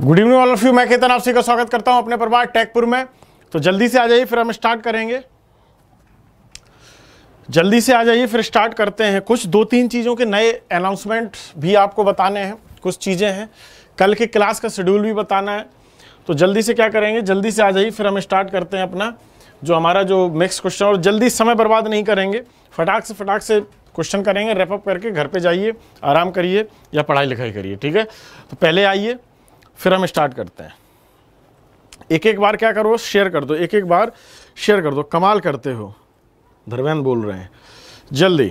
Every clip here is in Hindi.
Good evening all of you मैं केतन आपसी का स्वागत करता हूं अपने परिवार टैगपुर में तो जल्दी से आ जाइए फिर हम स्टार्ट करेंगे जल्दी से आ जाइए फिर स्टार्ट करते हैं कुछ दो तीन चीज़ों के नए अनाउंसमेंट भी आपको बताने हैं कुछ चीज़ें हैं कल के क्लास का शेड्यूल भी बताना है तो जल्दी से क्या करेंगे जल्दी से आ जाइए फिर हम स्टार्ट करते हैं अपना जो हमारा जो मिक्स क्वेश्चन और जल्दी समय बर्बाद नहीं करेंगे फटाक से फटाक से क्वेश्चन करेंगे रेपअप करके घर पर जाइए आराम करिए या पढ़ाई लिखाई करिए ठीक है तो पहले आइए फिर हम स्टार्ट करते हैं एक एक बार क्या करो शेयर कर दो एक एक बार शेयर कर दो कमाल करते हो धर्मेंद्र बोल रहे हैं जल्दी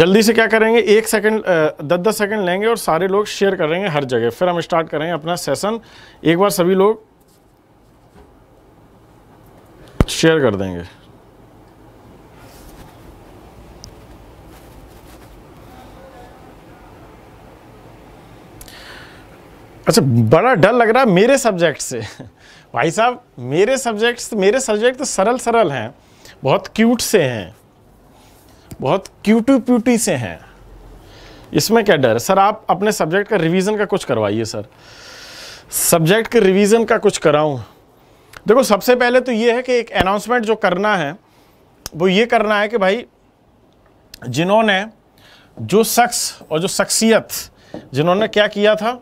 जल्दी से क्या करेंगे एक सेकंड दस दस सेकंड लेंगे और सारे लोग शेयर करेंगे हर जगह फिर हम स्टार्ट करेंगे अपना सेशन एक बार सभी लोग शेयर कर देंगे अच्छा बड़ा डर लग रहा है मेरे सब्जेक्ट से भाई साहब मेरे सब्जेक्ट्स मेरे सब्जेक्ट तो सरल सरल हैं बहुत क्यूट से हैं बहुत क्यूटू प्यूटी से हैं इसमें क्या डर सर आप अपने सब्जेक्ट का रिवीजन का कुछ करवाइए सर सब्जेक्ट के रिवीजन का कुछ कराऊं देखो सबसे पहले तो ये है कि एक अनाउंसमेंट जो करना है वो ये करना है कि भाई जिन्होंने जो शख्स और जो शख्सियत जिन्होंने क्या किया था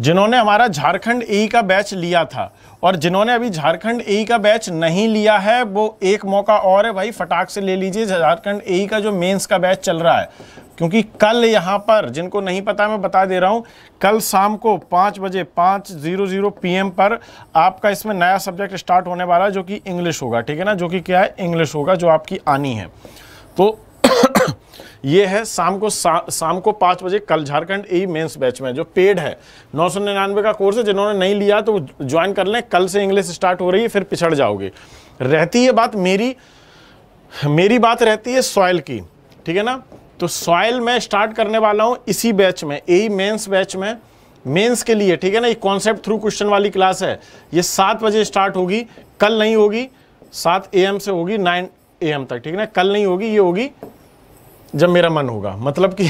जिन्होंने हमारा झारखंड ई का बैच लिया था और जिन्होंने अभी झारखंड ई का बैच नहीं लिया है वो एक मौका और है भाई फटाक से ले लीजिए झारखंड ए का जो मेंस का बैच चल रहा है क्योंकि कल यहाँ पर जिनको नहीं पता मैं बता दे रहा हूँ कल शाम को पाँच बजे पाँच जीरो जीरो पी पर आपका इसमें नया सब्जेक्ट स्टार्ट होने वाला है जो कि इंग्लिश होगा ठीक है ना जो कि क्या है इंग्लिश होगा जो आपकी आनी है तो ये है शाम को शा, शाम को पाँच बजे कल झारखंड ए मेंस बैच में जो पेड है नौ सौ निन्यानवे का कोर्स है जिन्होंने नहीं लिया तो ज्वाइन कर लें कल से इंग्लिश स्टार्ट हो रही है फिर पिछड़ जाओगे रहती है बात मेरी मेरी बात रहती है सॉयल की ठीक है ना तो सॉयल मैं स्टार्ट करने वाला हूँ इसी बैच में ए मेंस बैच में मेंस के लिए ठीक है ना ये कॉन्सेप्ट थ्रू क्वेश्चन वाली क्लास है ये सात बजे स्टार्ट होगी कल नहीं होगी सात ए से होगी नाइन ए तक ठीक है ना कल नहीं होगी ये होगी जब मेरा मन होगा मतलब कि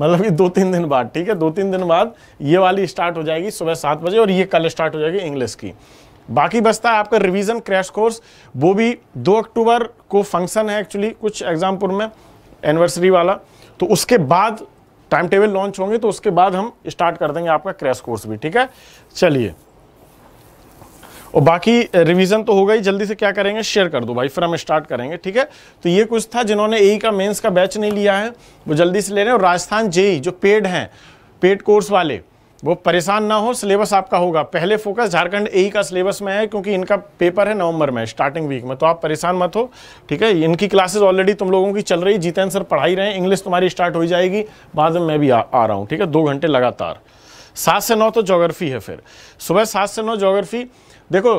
मतलब कि दो तीन दिन बाद ठीक है दो तीन दिन बाद ये वाली स्टार्ट हो जाएगी सुबह सात बजे और ये कल स्टार्ट हो जाएगी इंग्लिश की बाकी बचता है आपका रिवीजन क्रैश कोर्स वो भी दो अक्टूबर को फंक्शन है एक्चुअली कुछ एग्जामपुर में एनिवर्सरी वाला तो उसके बाद टाइम टेबल लॉन्च होंगे तो उसके बाद हम स्टार्ट कर देंगे आपका क्रैश कोर्स भी ठीक है चलिए और बाकी रिवीजन तो होगा ही जल्दी से क्या करेंगे शेयर कर दो भाई फिर हम स्टार्ट करेंगे ठीक है तो ये कुछ था जिन्होंने ए e का मेंस का बैच नहीं लिया है वो जल्दी से ले रहे हैं और राजस्थान जेई e, जो पेड हैं पेड कोर्स वाले वो परेशान ना हो सिलेबस आपका होगा पहले फोकस झारखंड ए e का सिलेबस में है क्योंकि इनका पेपर है नवंबर में स्टार्टिंग वीक में तो आप परेशान मत हो ठीक है इनकी क्लासेस ऑलरेडी तुम लोगों की चल रही जीतें सर पढ़ाई रहे इंग्लिश तुम्हारी स्टार्ट हो जाएगी बाद में मैं भी आ, आ रहा हूँ ठीक है दो घंटे लगातार सात से नौ तो जोग्राफी है फिर सुबह सात से नौ जोग्राफी देखो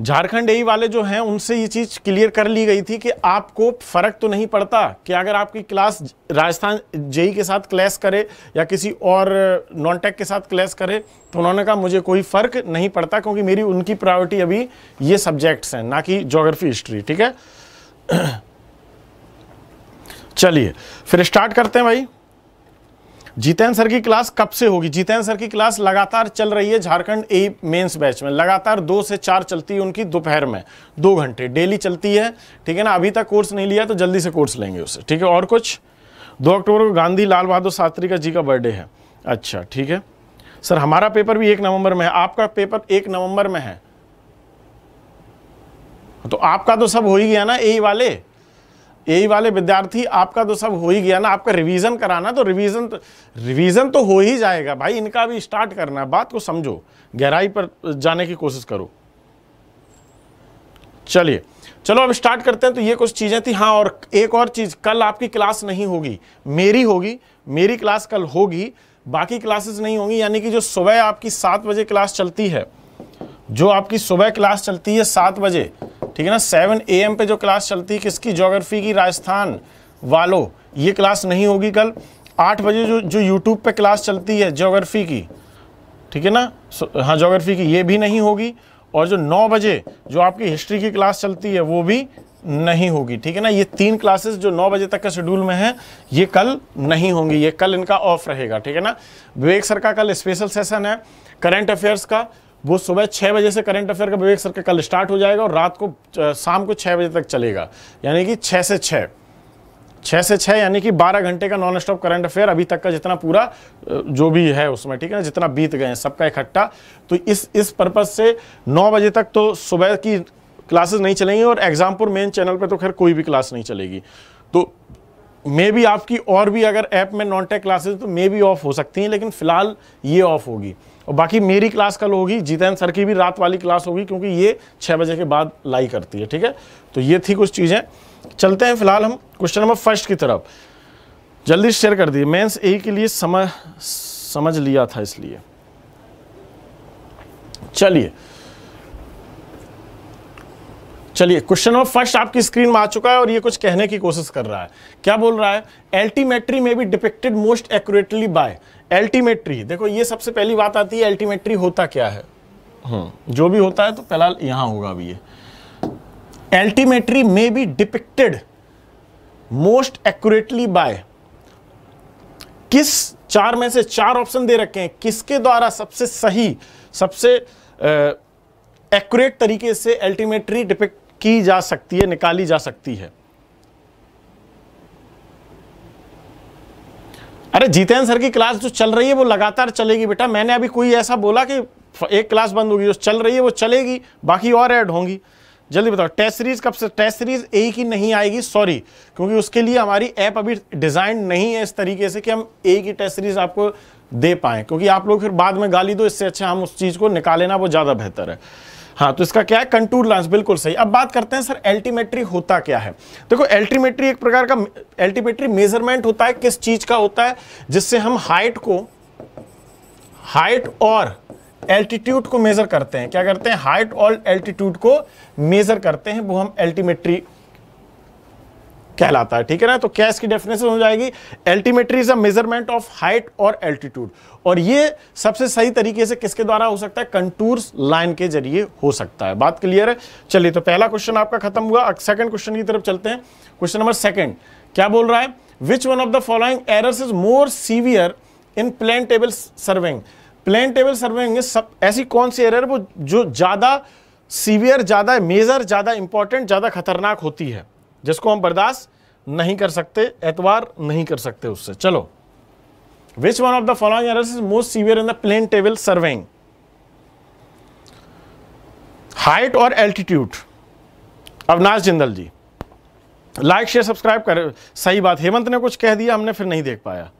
झारखंड एई वाले जो हैं उनसे ये चीज़ क्लियर कर ली गई थी कि आपको फ़र्क तो नहीं पड़ता कि अगर आपकी क्लास राजस्थान जेई e के साथ क्लैश करे या किसी और नॉन टेक के साथ क्लैश करे तो उन्होंने कहा मुझे कोई फ़र्क नहीं पड़ता क्योंकि मेरी उनकी प्रायोरिटी अभी ये सब्जेक्ट्स हैं ना कि जोग्राफी हिस्ट्री ठीक है चलिए फिर स्टार्ट करते हैं भाई जितेन सर की क्लास कब से होगी जीतन सर की क्लास लगातार चल रही है झारखंड ए मेंस बैच में लगातार दो से चार चलती है उनकी दोपहर में दो घंटे डेली चलती है ठीक है ना अभी तक कोर्स नहीं लिया तो जल्दी से कोर्स लेंगे उसे ठीक है और कुछ दो अक्टूबर को गांधी लाल बहादुर शास्त्री का जी का बर्थडे है अच्छा ठीक है सर हमारा पेपर भी एक नवंबर में है आपका पेपर एक नवंबर में है तो आपका तो सब हो ही गया ना ए वाले यही वाले विद्यार्थी आपका तो सब हो ही गया ना आपका रिवीजन कराना तो रिवीजन तो रिवीजन तो हो ही जाएगा भाई इनका भी स्टार्ट करना है बात को समझो गहराई पर जाने की कोशिश करो चलिए चलो अब स्टार्ट करते हैं तो ये कुछ चीज़ें थी हाँ और एक और चीज़ कल आपकी क्लास नहीं होगी मेरी होगी मेरी क्लास कल होगी बाकी क्लासेस नहीं होंगी यानी कि जो सुबह आपकी सात बजे क्लास चलती है जो आपकी सुबह क्लास चलती है सात बजे ठीक है ना सेवन ए एम पे जो क्लास चलती है किसकी जोग्राफी की राजस्थान वालों ये क्लास नहीं होगी कल आठ बजे जो जो यूट्यूब पे क्लास चलती है जोग्राफी की ठीक है ना हाँ जोग्राफी की ये भी नहीं होगी और जो नौ बजे जो आपकी हिस्ट्री की क्लास चलती है वो भी नहीं होगी ठीक है ना ये तीन क्लासेस जो नौ बजे तक का शेड्यूल में है ये कल नहीं होंगी ये कल इनका ऑफ रहेगा ठीक है ना विवेक सर का कल स्पेशल सेशन है करेंट अफेयर्स का वो सुबह छः बजे से करंट अफेयर का विवेक सर का कल स्टार्ट हो जाएगा और रात को शाम को छः बजे तक चलेगा यानी कि छः से छः छः से छः यानी कि बारह घंटे का नॉन स्टॉप करंट अफेयर अभी तक का जितना पूरा जो भी है उसमें ठीक है ना जितना बीत गए हैं सबका इकट्ठा तो इस इस पर्पज़ से नौ बजे तक तो सुबह की क्लासेस नहीं चलेंगी और एग्जामपुर मेन चैनल पर तो खैर कोई भी क्लास नहीं चलेगी तो मे भी आपकी और भी अगर ऐप में नॉन टेक क्लासेज तो मे भी ऑफ हो सकती हैं लेकिन फ़िलहाल ये ऑफ होगी और बाकी मेरी क्लास कल होगी जितेंद्र सर की भी रात वाली क्लास होगी क्योंकि ये छः बजे के बाद लाई करती है ठीक है तो ये थी कुछ चीज़ें चलते हैं फिलहाल हम क्वेश्चन नंबर फर्स्ट की तरफ जल्दी शेयर कर दिए मेंस ए के लिए समझ समझ लिया था इसलिए चलिए चलिए क्वेश्चन नंबर फर्स्ट आपकी स्क्रीन में आ चुका है और ये कुछ कहने की कोशिश कर रहा है क्या बोल रहा है एल्टीमेट्री में भी depicted most accurately by altimetry देखो ये सबसे पहली बात आती है एल्टीमेट्री होता क्या है हम्म। जो भी होता है तो फिलहाल यहां होगा अभी ये एल्टीमेट्री में भी डिपिक्टेड मोस्ट एक्यूरेटली बाय किस चार में से चार ऑप्शन दे रखे हैं किसके द्वारा सबसे सही सबसे एक्यूरेट तरीके से एल्टीमेट्री डिपिक्ट की जा सकती है निकाली जा सकती है अरे जीतेन सर की क्लास जो चल रही है वो लगातार चलेगी बेटा मैंने अभी कोई ऐसा बोला कि एक क्लास बंद होगी जो चल रही है वो चलेगी बाकी और ऐड होंगी जल्दी बताओ टेस्ट सीरीज कब से टेस्ट सीरीज ए की नहीं आएगी सॉरी क्योंकि उसके लिए हमारी ऐप अभी डिज़ाइन नहीं है इस तरीके से कि हम ए की टेस्ट सीरीज आपको दे पाए क्योंकि आप लोग फिर बाद में गाली दो इससे अच्छा हम उस चीज़ को निकालेना वो ज़्यादा बेहतर है हाँ तो इसका क्या है कंटूर लांस बिल्कुल सही अब बात करते हैं सर एल्टीमेट्री होता क्या है देखो एल्टीमेट्री एक प्रकार का एल्टीमेट्री मेजरमेंट होता है किस चीज का होता है जिससे हम हाइट को हाइट और एल्टीट्यूड को मेजर करते हैं क्या करते हैं हाइट और एल्टीट्यूड को मेजर करते हैं वो हम एल्टीमेट्री कहलाता है ठीक है ना तो क्या इसकी डेफिनेशन हो जाएगी altimetry is a measurement of height और एल्टीट्यूड और ये सबसे सही तरीके से किसके द्वारा हो सकता है कंटूर लाइन के जरिए हो सकता है बात क्लियर है चलिए तो पहला क्वेश्चन आपका खत्म हुआ सेकंड क्वेश्चन की तरफ चलते हैं क्वेश्चन नंबर सेकंड क्या बोल रहा है which one of the following errors is more severe in plane table surveying plane table surveying सब ऐसी कौन सी एरर वो जो ज़्यादा सीवियर ज़्यादा मेजर ज़्यादा इंपॉर्टेंट ज़्यादा खतरनाक होती है जिसको हम बर्दाश्त नहीं कर सकते एतवार नहीं कर सकते उससे चलो which one of the following errors is most severe in the plane table surveying height और altitude Avinash Jindal ji like share subscribe कर सही बात हेमंत ने कुछ कह दिया हमने फिर नहीं देख पाया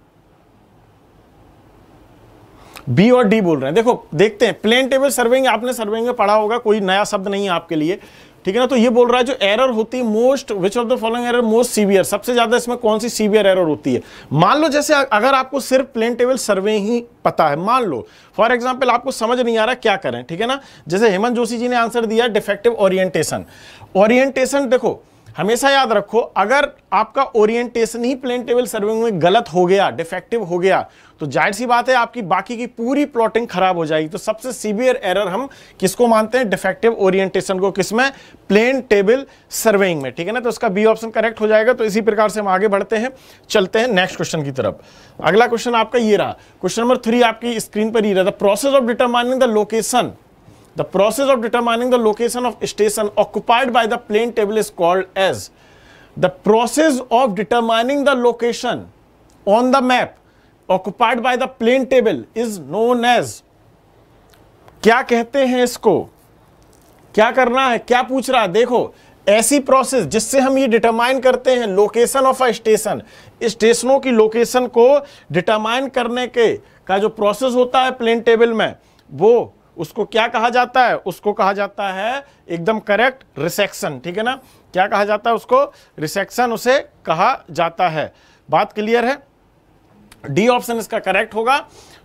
बी और डी बोल रहे हैं देखो देखते हैं प्लेन टेबल सर्वेइंग आपने सर्वेइंग में पढ़ा होगा कोई नया शब्द नहीं है आपके लिए ठीक है ना तो ये बोल रहा है जो एरर होती है most which of the following error most severe सबसे ज्यादा इसमें कौन सी सीवियर एरर होती है मान लो जैसे अगर आपको सिर्फ प्लेन टेबल सर्वे ही पता है मान लो फॉर एग्जाम्पल आपको समझ नहीं आ रहा क्या करें ठीक है ना जैसे हेमंत जोशी जी ने आंसर दिया डिफेक्टिव ओरिएंटेशन ओरिएंटेशन देखो हमेशा याद रखो अगर आपका ओरिएंटेशन ही प्लेन टेबल सर्विंग में गलत हो गया डिफेक्टिव हो गया तो जाहिर सी बात है आपकी बाकी की पूरी प्लॉटिंग खराब हो जाएगी तो सबसे सीवियर एरर हम किसको मानते हैं डिफेक्टिव ओरिएंटेशन को किसमें प्लेन टेबल सर्वेइंग में ठीक है ना तो इसका बी ऑप्शन करेक्ट हो जाएगा तो इसी प्रकार से हम आगे बढ़ते हैं चलते हैं नेक्स्ट क्वेश्चन की तरफ अगला क्वेश्चन आपका ये रहा क्वेश्चन नंबर थ्री आपकी स्क्रीन पर ही रहा the process of determining the location the process of determining the location of station occupied by the plane table is called as the process of determining the location on the map occupied by the plane table is known as क्या कहते हैं इसको क्या करना है क्या पूछ रहा है देखो ऐसी प्रोसेस जिससे हम ये डिटरमाइन करते हैं लोकेशन ऑफ अ स्टेशन स्टेशनों की लोकेशन को डिटरमाइन करने के का जो प्रोसेस होता है प्लेन टेबल में वो उसको क्या कहा जाता है उसको कहा जाता है एकदम करेक्ट रिसेक्शन ठीक है ना क्या कहा जाता है उसको रिसेक्शन उसे कहा जाता है बात क्लियर है डी ऑप्शन इसका करेक्ट होगा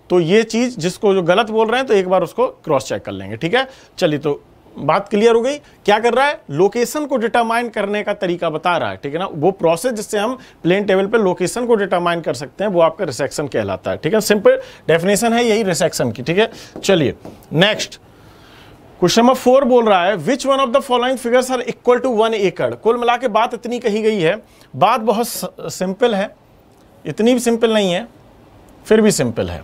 तो ये चीज़ जिसको जो गलत बोल रहे हैं तो एक बार उसको क्रॉस चेक कर लेंगे ठीक है चलिए तो बात क्लियर हो गई क्या कर रहा है लोकेशन को डिटरमाइन करने का तरीका बता रहा है ठीक है ना वो प्रोसेस जिससे हम प्लेन टेबल पे लोकेशन को डिटरमाइन कर सकते हैं वो आपका रिसेक्शन कहलाता है ठीक है सिंपल डेफिनेशन है यही रिसेक्शन की ठीक है चलिए नेक्स्ट क्वेश्चन नंबर फोर बोल रहा है which one of the following figures are equal to one एकड़ कुल मिला के बात इतनी कही गई है बात बहुत सिंपल है इतनी भी सिंपल नहीं है फिर भी सिंपल है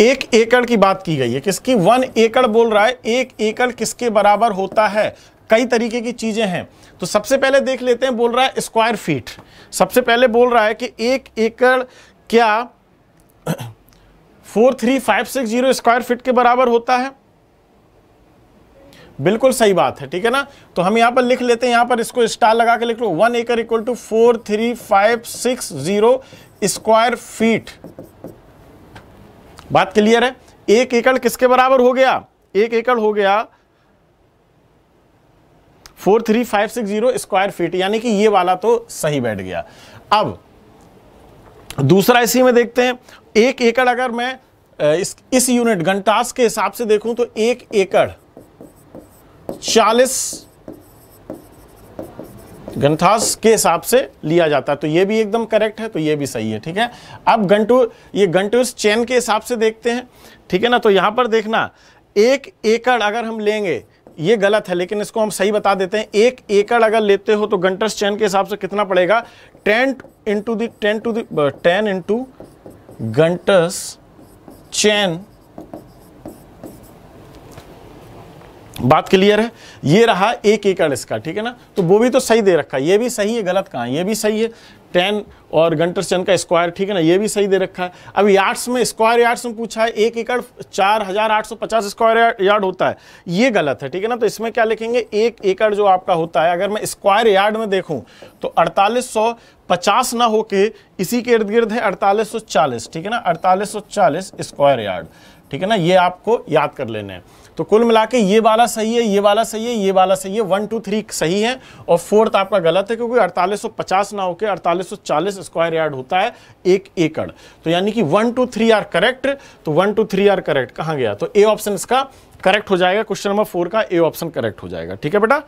एक एकड़ की बात की गई है किसकी वन एकड़ बोल रहा है एक एकड़ किसके बराबर होता है कई तरीके की चीज़ें हैं तो सबसे पहले देख लेते हैं बोल रहा है स्क्वायर फीट सबसे पहले बोल रहा है कि एक एकड़ क्या four three five six zero square feet के बराबर होता है बिल्कुल सही बात है ठीक है ना तो हम यहाँ पर लिख लेते हैं यहाँ पर इसको स्टार लगा के लिख लो one acre equal to four three five six zero square feet बात क्लियर है एक एकड़ किसके बराबर हो गया एक एकड़ हो गया four three five six zero square feet यानी कि ये वाला तो सही बैठ गया अब दूसरा इसी में देखते हैं एक एकड़ अगर मैं इस इस यूनिट घंटास के हिसाब से देखूं तो एक एकड़ चालीस घंटास के हिसाब से लिया जाता है तो ये भी एकदम करेक्ट है तो ये भी सही है ठीक है अब घंटू ये घंटूस चैन के हिसाब से देखते हैं ठीक है ना तो यहाँ पर देखना एक एकड़ अगर हम लेंगे ये गलत है लेकिन इसको हम सही बता देते हैं एक एकड़ अगर लेते हो तो घंटस चैन के हिसाब से कितना पड़ेगा ten into the ten to the ten into Gunter's chain बात क्लियर है ये रहा एक एकड़ इसका ठीक है ना तो वो भी तो सही दे रखा है ये भी सही है गलत कहाँ ये भी सही है टेन और घंटर चंद का स्क्वायर ठीक है ना ये भी सही दे रखा है अब यार्ड्स में स्क्वायर यार्ड्स में पूछा है एक एकड़ चार हजार आठ सौ पचास स्क्वायर यार्ड होता है ये गलत है ठीक है ना तो इसमें क्या लिखेंगे एक एकड़ जो आपका होता है अगर मैं स्क्वायर यार्ड में देखूं तो अड़तालीस सौ पचास ना होके इसी के इर्द गिर्द है अड़तालीस सौ चालीस ठीक है ना अड़तालीस सौ चालीस स्क्वायर यार्ड ठीक है ना ये आपको याद कर लेने है तो कुल मिला के ये वाला सही है ये वाला सही है ये वाला सही है वन टू थ्री सही है और फोर्थ आपका गलत है क्योंकि 4850 ना होकर 4840 स्क्वायर यार्ड होता है एक एकड़ तो यानी कि one two three are correct तो one two three are correct कहाँ गया तो ए ऑप्शन इसका करेक्ट हो जाएगा क्वेश्चन नंबर फोर का ए ऑप्शन करेक्ट हो जाएगा ठीक है बेटा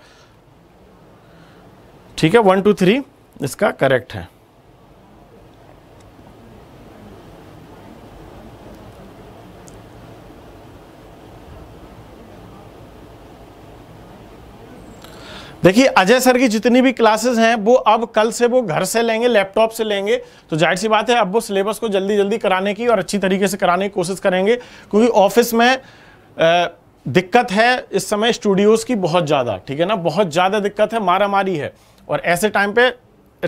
ठीक है वन टू थ्री इसका करेक्ट है देखिए अजय सर की जितनी भी क्लासेस हैं वो अब कल से वो घर से लेंगे लैपटॉप से लेंगे तो जाहिर सी बात है अब वो सिलेबस को जल्दी जल्दी कराने की और अच्छी तरीके से कराने की कोशिश करेंगे क्योंकि ऑफिस में दिक्कत है इस समय स्टूडियोज़ की बहुत ज़्यादा ठीक है ना बहुत ज़्यादा दिक्कत है मारा मारी है और ऐसे टाइम पे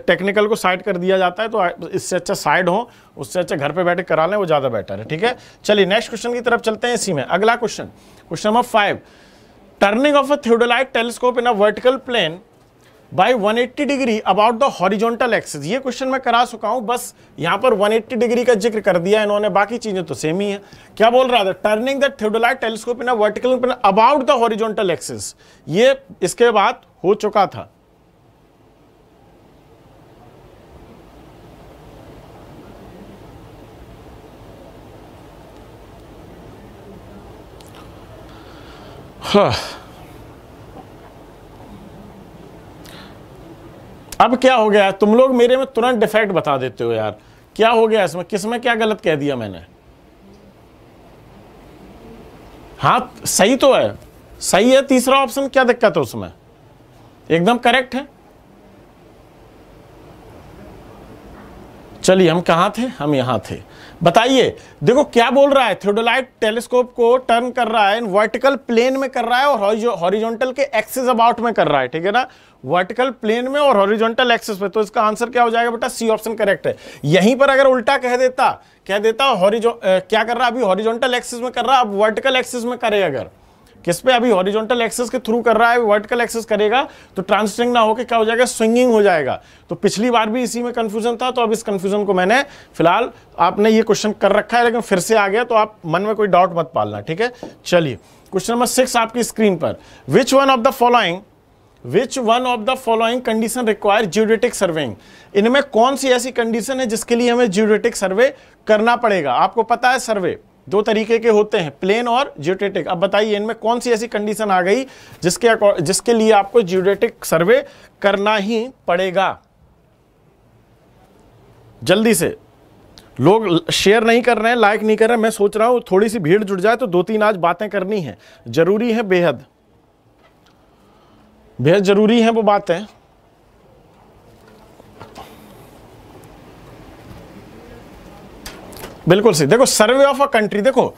टेक्निकल को साइड कर दिया जाता है तो इससे अच्छा साइड हो उससे अच्छा घर पे बैठे करा लें वो ज़्यादा बेटर है ठीक है चलिए नेक्स्ट क्वेश्चन की तरफ चलते हैं इसी में अगला question question number five turning of a theodolite telescope in a vertical plane by 180 degree about the horizontal axis ये क्वेश्चन मैं करा चुका हूं बस यहां पर 180 डिग्री का जिक्र कर दिया इन्होंने बाकी चीजें तो सेम ही है क्या बोल रहा था turning the theodolite telescope in a vertical plane about the horizontal axis ये इसके बाद हो चुका था अब क्या हो गया तुम लोग मेरे में तुरंत डिफेक्ट बता देते हो यार क्या हो गया इसमें किस में क्या गलत कह दिया मैंने हाँ सही तो है सही है तीसरा ऑप्शन क्या दिक्कत है उसमें एकदम करेक्ट है चलिए हम कहाँ थे हम यहाँ थे बताइए देखो क्या बोल रहा है थियोडोलाइट टेलीस्कोप को टर्न कर रहा है वर्टिकल प्लेन में कर रहा है और हॉरिजॉन्टल के एक्सिस अबाउट में कर रहा है ठीक है ना वर्टिकल प्लेन में और हॉरिजॉन्टल एक्सिस में तो इसका आंसर क्या हो जाएगा बेटा सी ऑप्शन करेक्ट है यहीं पर अगर उल्टा कह देता कह देता हॉरिजो क्या कर रहा है अभी हॉरिजॉन्टल एक्सिस में कर रहा अब वर्टिकल एक्सिस में करे अगर किस पे अभी हॉरिजॉन्टल एक्सेस के थ्रू कर रहा है वर्टिकल एक्सेस करेगा तो ट्रांसिटिंग ना होकर क्या हो जाएगा स्विंगिंग हो जाएगा तो पिछली बार भी इसी में कन्फ्यूजन था तो अब इस कन्फ्यूजन को मैंने फिलहाल आपने ये क्वेश्चन कर रखा है लेकिन फिर से आ गया तो आप मन में कोई डाउट मत पालना ठीक है चलिए क्वेश्चन नंबर सिक्स आपकी स्क्रीन पर which one of the following which one of the following condition require geodetic surveying इनमें कौन सी ऐसी कंडीशन है जिसके लिए हमें ज्यूडेटिक सर्वे करना पड़ेगा आपको पता है सर्वे दो तरीके के होते हैं प्लेन और जियोटेटिक अब बताइए इनमें कौन सी ऐसी कंडीशन आ गई जिसके जिसके लिए आपको जियोटेटिक सर्वे करना ही पड़ेगा जल्दी से लोग शेयर नहीं कर रहे हैं लाइक नहीं कर रहे हैं मैं सोच रहा हूं थोड़ी सी भीड़ जुट जाए तो दो तीन आज बातें करनी है जरूरी है बेहद बेहद जरूरी है वो बातें बिल्कुल सही देखो सर्वे ऑफ अ कंट्री देखो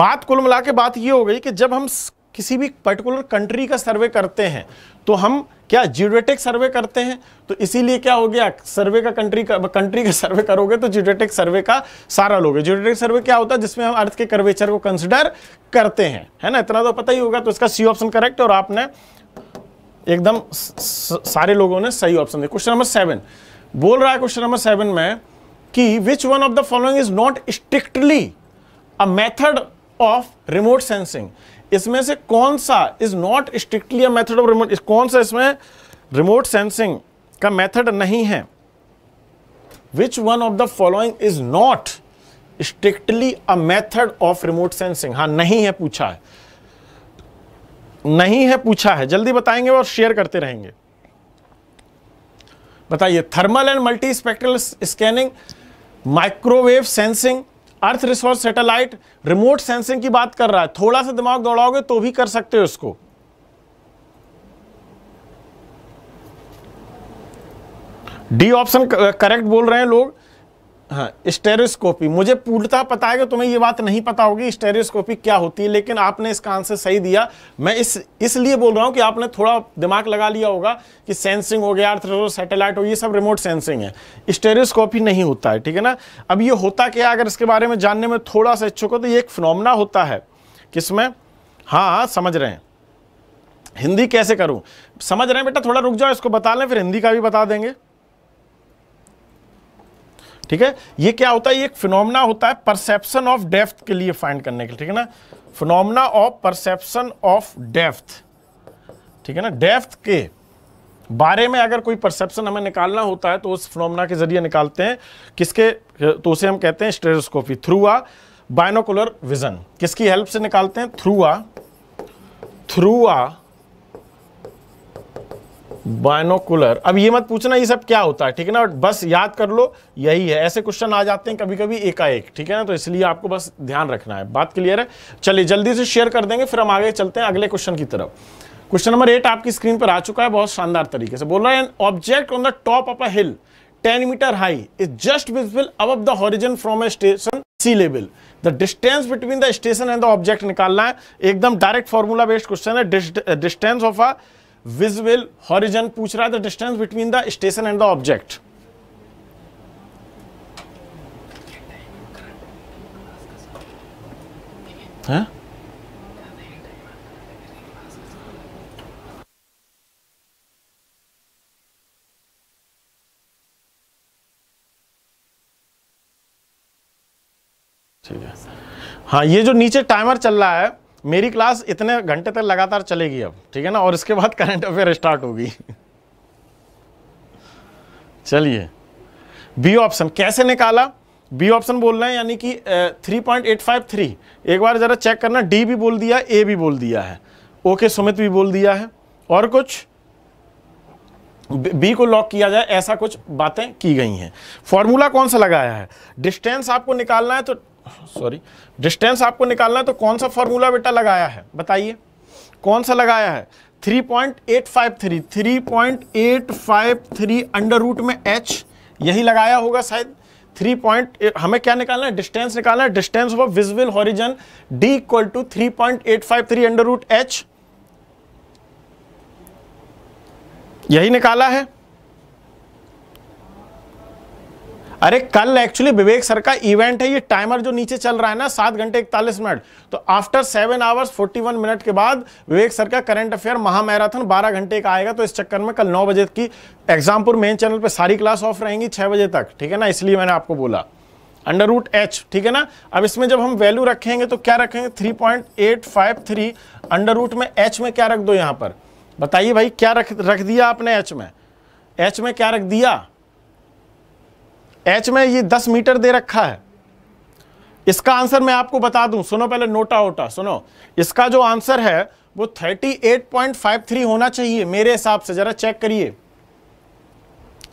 बात कुल मिला के बात ये हो गई कि जब हम किसी भी पर्टिकुलर कंट्री का सर्वे करते हैं तो हम क्या जियोडेटिक सर्वे करते हैं तो इसीलिए क्या हो गया सर्वे का कंट्री का कंट्री का सर्वे करोगे तो जियोडेटिक सर्वे का सारा लोगे जियोडेटिक सर्वे क्या होता है जिसमें हम अर्थ के कर्वेचर को कंसिडर करते हैं है ना इतना तो पता ही होगा तो इसका सी ऑप्शन करेक्ट और आपने एकदम सारे लोगों ने सही ऑप्शन दिया क्वेश्चन नंबर सेवन बोल रहा है क्वेश्चन नंबर सेवन में कि which one of the following is not strictly a method of remote sensing इसमें से कौन सा is not strictly a method of remote कौन सा इसमें रिमोट सेंसिंग का मेथड नहीं है which one of the following is not strictly a method of remote sensing हाँ नहीं है पूछा है नहीं है पूछा है जल्दी बताएंगे और शेयर करते रहेंगे बताइए thermal and multi spectral scanning microwave sensing earth resource satellite remote sensing की बात कर रहा है थोड़ा सा दिमाग दौड़ाओगे तो भी कर सकते हो उसको डी ऑप्शन करेक्ट बोल रहे हैं लोग हाँ मुझे पूर्णता पता है कि तुम्हें ये बात नहीं पता होगी स्टेरोस्कोपी क्या होती है लेकिन आपने इसका आंसर सही दिया मैं इस इसलिए बोल रहा हूँ कि आपने थोड़ा दिमाग लगा लिया होगा कि सेंसिंग हो गया अर्थ सैटेलाइट हो ये सब रिमोट सेंसिंग है स्टेरोस्कोपी नहीं होता है ठीक है ना अब ये होता क्या अगर इसके बारे में जानने में थोड़ा सा इच्छुक हो तो ये एक फिनोमना होता है किसमें हाँ हाँ समझ रहे हैं हिंदी कैसे करूँ समझ रहे हैं बेटा थोड़ा रुक जाओ इसको बता लें फिर हिंदी का भी बता देंगे ठीक है ये क्या होता है ये एक फिनोमना होता है परसेप्शन ऑफ डेफ्थ के लिए फाइंड करने के लिए ठीक है ना phenomena of perception of depth ठीक है ना डेफ्थ के बारे में अगर कोई परसेप्शन हमें निकालना होता है तो उस फिनोमना के जरिए निकालते हैं किसके तो उसे हम कहते हैं stereoscopy through a binocular vision किसकी हेल्प से निकालते हैं through a through a binocular अब ये मत पूछना ये सब क्या होता है ठीक है ना बस याद कर लो यही है ऐसे क्वेश्चन आ जाते हैं कभी कभी एकाएक ठीक है ना तो इसलिए आपको बस ध्यान रखना है बात क्लियर है चलिए जल्दी से शेयर कर देंगे फिर हम आगे चलते हैं अगले क्वेश्चन की तरफ क्वेश्चन नंबर एट आपकी स्क्रीन पर आ चुका है बहुत शानदार तरीके से बोल रहा है object on the top of a hill 10 metre high is just visible above the horizon from a station sea level the distance between the station and the object निकालना है एकदम डायरेक्ट फॉर्मूला बेस्ड क्वेश्चन है distance of a visual horizon पूछ रहा है the distance between the station and the object है ठीक है हाँ ये जो नीचे टाइमर चल रहा है मेरी क्लास इतने घंटे तक लगातार चलेगी अब ठीक है ना और इसके बाद करंट अफेयर स्टार्ट होगी चलिए बी ऑप्शन कैसे निकाला बी ऑप्शन बोल रहे हैं यानी कि three point eight five three एक बार ज़रा चेक करना डी भी बोल दिया ए भी बोल दिया है ओके सुमित भी बोल दिया है और कुछ बी को लॉक किया जाए ऐसा कुछ बातें की गई हैं फॉर्मूला कौन सा लगाया है डिस्टेंस आपको निकालना है तो सॉरी डिस्टेंस आपको निकालना है तो कौन सा फॉर्मूला बेटा लगाया है बताइए कौन सा लगाया है 3.853 3.853 अंडर रूट में एच यही लगाया होगा शायद थ्री पॉइंट हमें क्या निकालना है डिस्टेंस निकालना है distance of visible horizon D equal to three point eight five three under root H यही निकाला है अरे कल एक्चुअली विवेक सर का इवेंट है ये टाइमर जो नीचे चल रहा है ना सात घंटे इकतालीस मिनट तो after seven hours forty one minute के बाद विवेक सर का करंट अफेयर महामैराथन बारह घंटे का आएगा तो इस चक्कर में कल नौ बजे की एग्जामपुर मेन चैनल पर सारी क्लास ऑफ रहेंगी छः बजे तक ठीक है ना इसलिए मैंने आपको बोला अंडर रूट एच ठीक है ना अब इसमें जब हम वैल्यू रखेंगे तो क्या रखेंगे three point eight five three under root में एच में क्या रख दो यहाँ पर बताइए भाई क्या रख रख दिया आपने एच में एच में क्या रख दिया एच में ये दस मीटर दे रखा है इसका आंसर मैं आपको बता दूं सुनो पहले नोटा ओटा सुनो इसका जो आंसर है वो 38.53 होना चाहिए मेरे हिसाब से जरा चेक करिए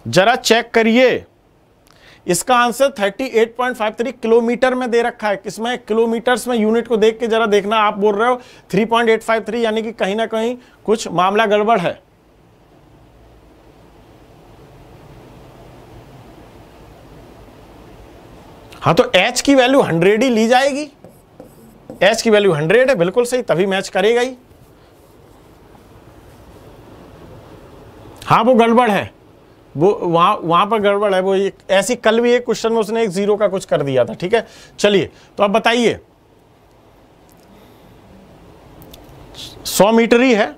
जरा चेक करिए इसका आंसर 38.53 किलोमीटर में दे रखा है किसमें किलोमीटर्स में यूनिट को देख के जरा देखना आप बोल रहे हो 3.853 यानी कि कहीं ना कहीं कुछ मामला गड़बड़ है हाँ तो एच की वैल्यू हंड्रेड ही ली जाएगी एच की वैल्यू हंड्रेड है बिल्कुल सही तभी मैच करेगा ही हाँ वो गड़बड़ है वो वहाँ वहाँ पर गड़बड़ है वो एक ऐसी कल भी एक क्वेश्चन में उसने एक जीरो का कुछ कर दिया था ठीक है चलिए तो अब बताइए सौ मीटर ही है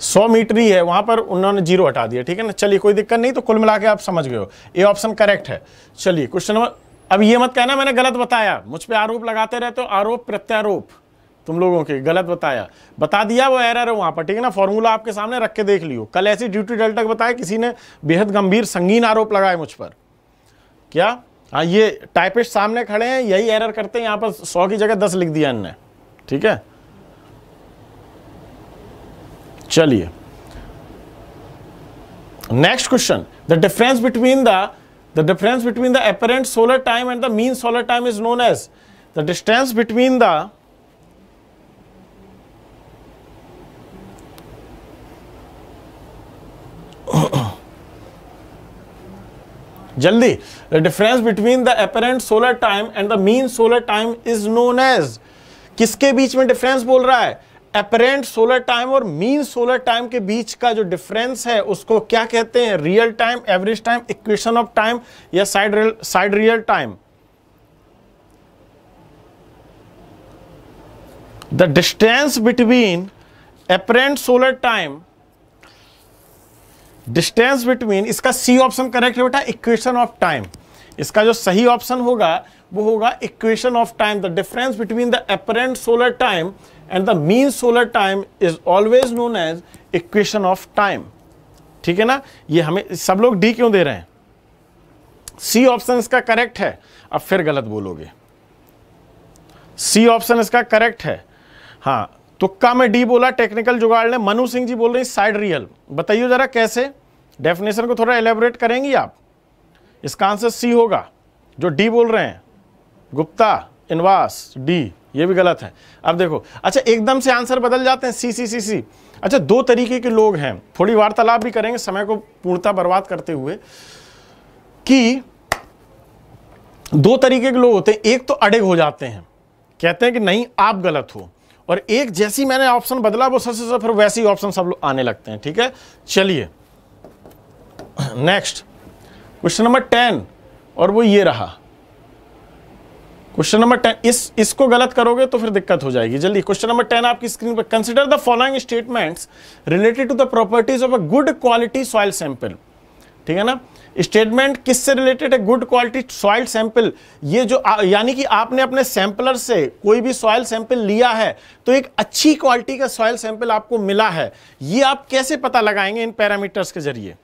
सौ मीटर ही है वहाँ पर उन्होंने जीरो हटा दिया ठीक है ना चलिए कोई दिक्कत नहीं तो कुल मिला के आप समझ गए हो ये ऑप्शन करेक्ट है चलिए क्वेश्चन नंबर अब ये मत कहना मैंने गलत बताया मुझ पर आरोप लगाते रहते हो आरोप प्रत्यारोप तुम लोगों के गलत बताया बता दिया वो एरर है वहां पर ठीक है ना फॉर्मूला आपके सामने रख के देख लियो कल ऐसी ड्यूटी डेल्टा बताया किसी ने बेहद गंभीर संगीन आरोप लगाए मुझ पर क्या हाँ ये टाइपिस्ट सामने खड़े हैं यही एरर करते हैं यहां पर सौ की जगह दस लिख दिया इनने ठीक है चलिए next question the difference between the The difference between the apparent solar time and the mean solar time is known as the distance between the जल्दी the difference between the apparent solar time and the mean solar time is known as किसके बीच में डिफरेंस बोल रहा है अपरेंट सोलर टाइम और मीन सोलर टाइम के बीच का जो डिफरेंस है उसको क्या कहते हैं real time average time equation of time या side side real time the distance between apparent solar time distance between इसका सी ऑप्शन करेक्ट है बेटा इक्वेशन ऑफ टाइम इसका जो सही ऑप्शन होगा वो होगा equation of time the difference between the apparent solar time and the mean solar time is always known as equation of time ठीक है ना ये हमें सब लोग डी क्यों दे रहे हैं सी ऑप्शन इसका करेक्ट है अब फिर गलत बोलोगे सी ऑप्शन इसका करेक्ट है हाँ तुक्का तो में डी बोला टेक्निकल जुगाड़ ने मनु सिंह जी बोल हैं साइड रियल बताइए जरा कैसे डेफिनेशन को थोड़ा एलेबोरेट करेंगी आप इसका आंसर सी होगा जो डी बोल रहे हैं गुप्ता इनवास डी ये भी गलत है अब देखो अच्छा एकदम से आंसर बदल जाते हैं सी सी सी सी अच्छा दो तरीके के लोग हैं थोड़ी वार्तालाप भी करेंगे समय को पूर्णता बर्बाद करते हुए कि दो तरीके के लोग होते हैं एक तो अड़ेग हो जाते हैं कहते हैं कि नहीं आप गलत हो और एक जैसी मैंने ऑप्शन बदला वो सबसे सब फिर वैसे ही ऑप्शन सब लोग आने लगते हैं ठीक है चलिए नेक्स्ट क्वेश्चन नंबर टेन और वो ये रहा क्वेश्चन नंबर टेन इस इसको गलत करोगे तो फिर दिक्कत हो जाएगी जल्दी क्वेश्चन नंबर टेन आपकी स्क्रीन पर consider the following statements related to the properties of a good quality soil sample ठीक है ना स्टेटमेंट किससे रिलेटेड है गुड क्वालिटी सॉइल सैंपल ये जो यानी कि आपने अपने सैंपलर से कोई भी सॉइल सैंपल लिया है तो एक अच्छी क्वालिटी का सॉइल सैंपल आपको मिला है ये आप कैसे पता लगाएंगे इन पैरामीटर्स के जरिए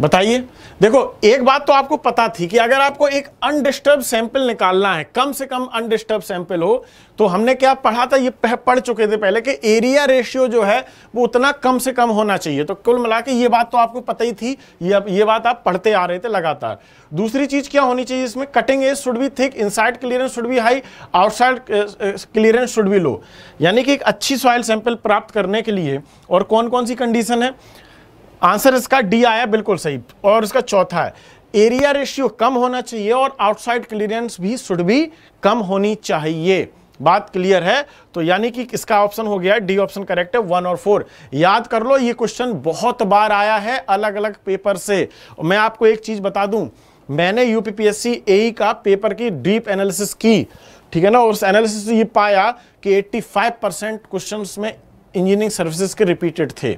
बताइए देखो एक बात तो आपको पता थी कि अगर आपको एक अनडिस्टर्ब सैंपल निकालना है कम से कम अनडिस्टर्ब सैंपल हो तो हमने क्या पढ़ा था ये पढ़ चुके थे पहले कि एरिया रेशियो जो है वो उतना कम से कम होना चाहिए तो कुल मिला के ये बात तो आपको पता ही थी ये ये बात आप पढ़ते आ रहे थे लगातार दूसरी चीज क्या होनी चाहिए इसमें cutting edge should be thick inside clearance should be high outside clearance should be low यानी कि एक अच्छी सॉइल सैंपल प्राप्त करने के लिए और कौन कौन सी कंडीशन है आंसर इसका डी आया बिल्कुल सही और इसका चौथा है एरिया रेशियो कम होना चाहिए और आउटसाइड क्लियरेंस भी शुड भी कम होनी चाहिए बात क्लियर है तो यानी कि इसका ऑप्शन हो गया डी ऑप्शन करेक्ट है वन और फोर याद कर लो ये क्वेश्चन बहुत बार आया है अलग अलग पेपर से मैं आपको एक चीज बता दूं मैंने यूपीपीएससी ए e का पेपर की डीप एनालिसिस की ठीक है ना उस एनालिसिस से ये पाया कि 85 परसेंट क्वेश्चन में इंजीनियरिंग सर्विसेज के रिपीटेड थे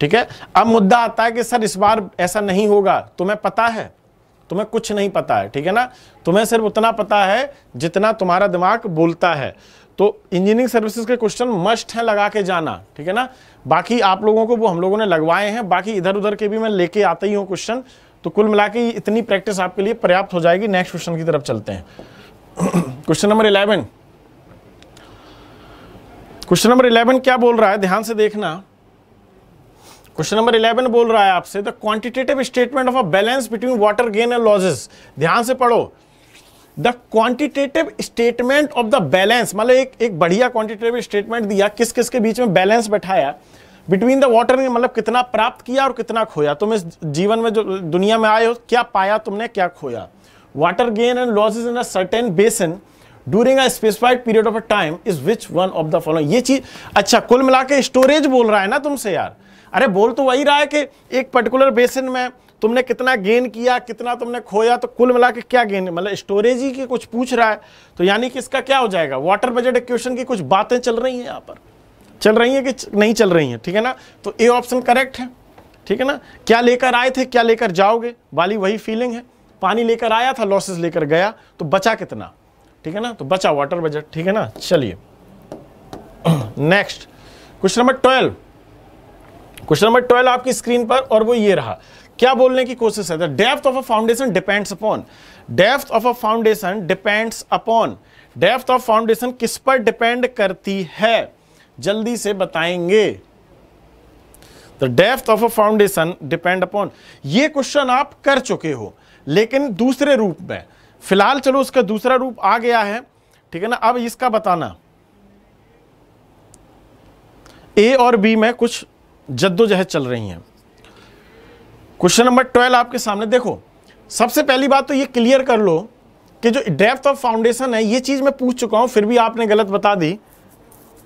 ठीक है अब मुद्दा आता है कि सर इस बार ऐसा नहीं होगा तुम्हें पता है तुम्हें कुछ नहीं पता है ठीक है ना तुम्हें सिर्फ उतना पता है जितना तुम्हारा दिमाग बोलता है तो इंजीनियरिंग सर्विसेज के क्वेश्चन मस्ट हैं लगा के जाना ठीक है ना बाकी आप लोगों को वो हम लोगों ने लगवाए हैं बाकी इधर उधर के भी मैं लेके आता ही हूँ क्वेश्चन तो कुल मिला के इतनी प्रैक्टिस आपके लिए पर्याप्त हो जाएगी नेक्स्ट क्वेश्चन की तरफ चलते हैं question number eleven question number eleven क्या बोल रहा है ध्यान से देखना क्वेश्चन नंबर 11 बोल रहा है आपसे the quantitative statement of a balance between water gain and losses ध्यान से पढ़ो the quantitative statement of the balance मतलब एक एक बढ़िया क्वांटिटेटिव स्टेटमेंट दिया किस किस के बीच में बैलेंस बैठाया बिटवीन द वाटर मतलब कितना प्राप्त किया और कितना खोया तुम इस जीवन में जो दुनिया में आए हो क्या पाया तुमने क्या खोया water gain and losses in a certain basin during a specified period of a time is which one of the following ये चीज अच्छा कुल मिला के स्टोरेज बोल रहा है ना तुमसे यार अरे बोल तो वही रहा है कि एक पर्टिकुलर बेसिन में तुमने कितना गेन किया कितना तुमने खोया तो कुल मिला के क्या गेन मतलब स्टोरेज ही की कुछ पूछ रहा है तो यानी कि इसका क्या हो जाएगा वाटर बजट इक्वेशन की कुछ बातें चल रही हैं यहाँ पर चल रही हैं कि नहीं चल रही हैं ठीक है ना तो ए ऑप्शन करेक्ट है ठीक है ना क्या लेकर आए थे क्या लेकर जाओगे वाली वही फीलिंग है पानी लेकर आया था लॉसेस लेकर गया तो बचा कितना ठीक है ना तो बचा वाटर बजट ठीक है ना चलिए next question number twelve question number twelve आपकी स्क्रीन पर और वो ये रहा क्या बोलने की कोशिश है depth of a foundation depends upon depth of a foundation depends upon depth of foundation किस पर डिपेंड करती है जल्दी से बताएंगे the of a foundation depend upon ये क्वेश्चन आप कर चुके हो लेकिन दूसरे रूप में फिलहाल चलो उसका दूसरा रूप आ गया है ठीक है ना अब इसका बताना ए और बी में कुछ जद्दोजहद चल रही हैं क्वेश्चन नंबर ट्वेल्व आपके सामने देखो सबसे पहली बात तो ये क्लियर कर लो कि जो डेप्थ ऑफ फाउंडेशन है ये चीज़ मैं पूछ चुका हूं फिर भी आपने गलत बता दी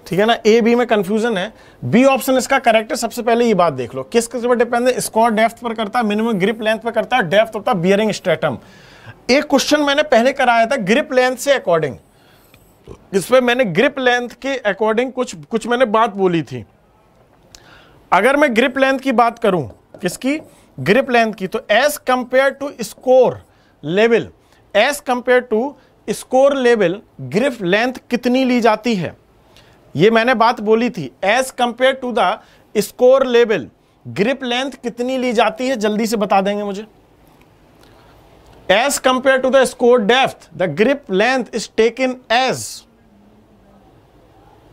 ठीक है ना ए बी में कंफ्यूजन है बी ऑप्शन इसका करेक्ट है सबसे पहले ये बात देख लो किस किस पर डिपेंड है स्कॉर डेफ्थ पर करता है मिनिमम ग्रिप लेंथ पर करता है डेफ्थ होता है बियरिंग स्ट्रेटम एक क्वेश्चन मैंने पहले कराया था ग्रिप लेंथ से अकॉर्डिंग इस पर मैंने ग्रिप लेंथ के अकॉर्डिंग कुछ कुछ मैंने बात बोली थी अगर मैं ग्रिप लेंथ की बात करूं किसकी ग्रिप लेंथ की तो as compare to scour level as compare to scour level grip length कितनी ली जाती है ये मैंने बात बोली थी as compare to the scour level grip length कितनी ली जाती है जल्दी से बता देंगे मुझे as compare to the scour depth the grip length is taken as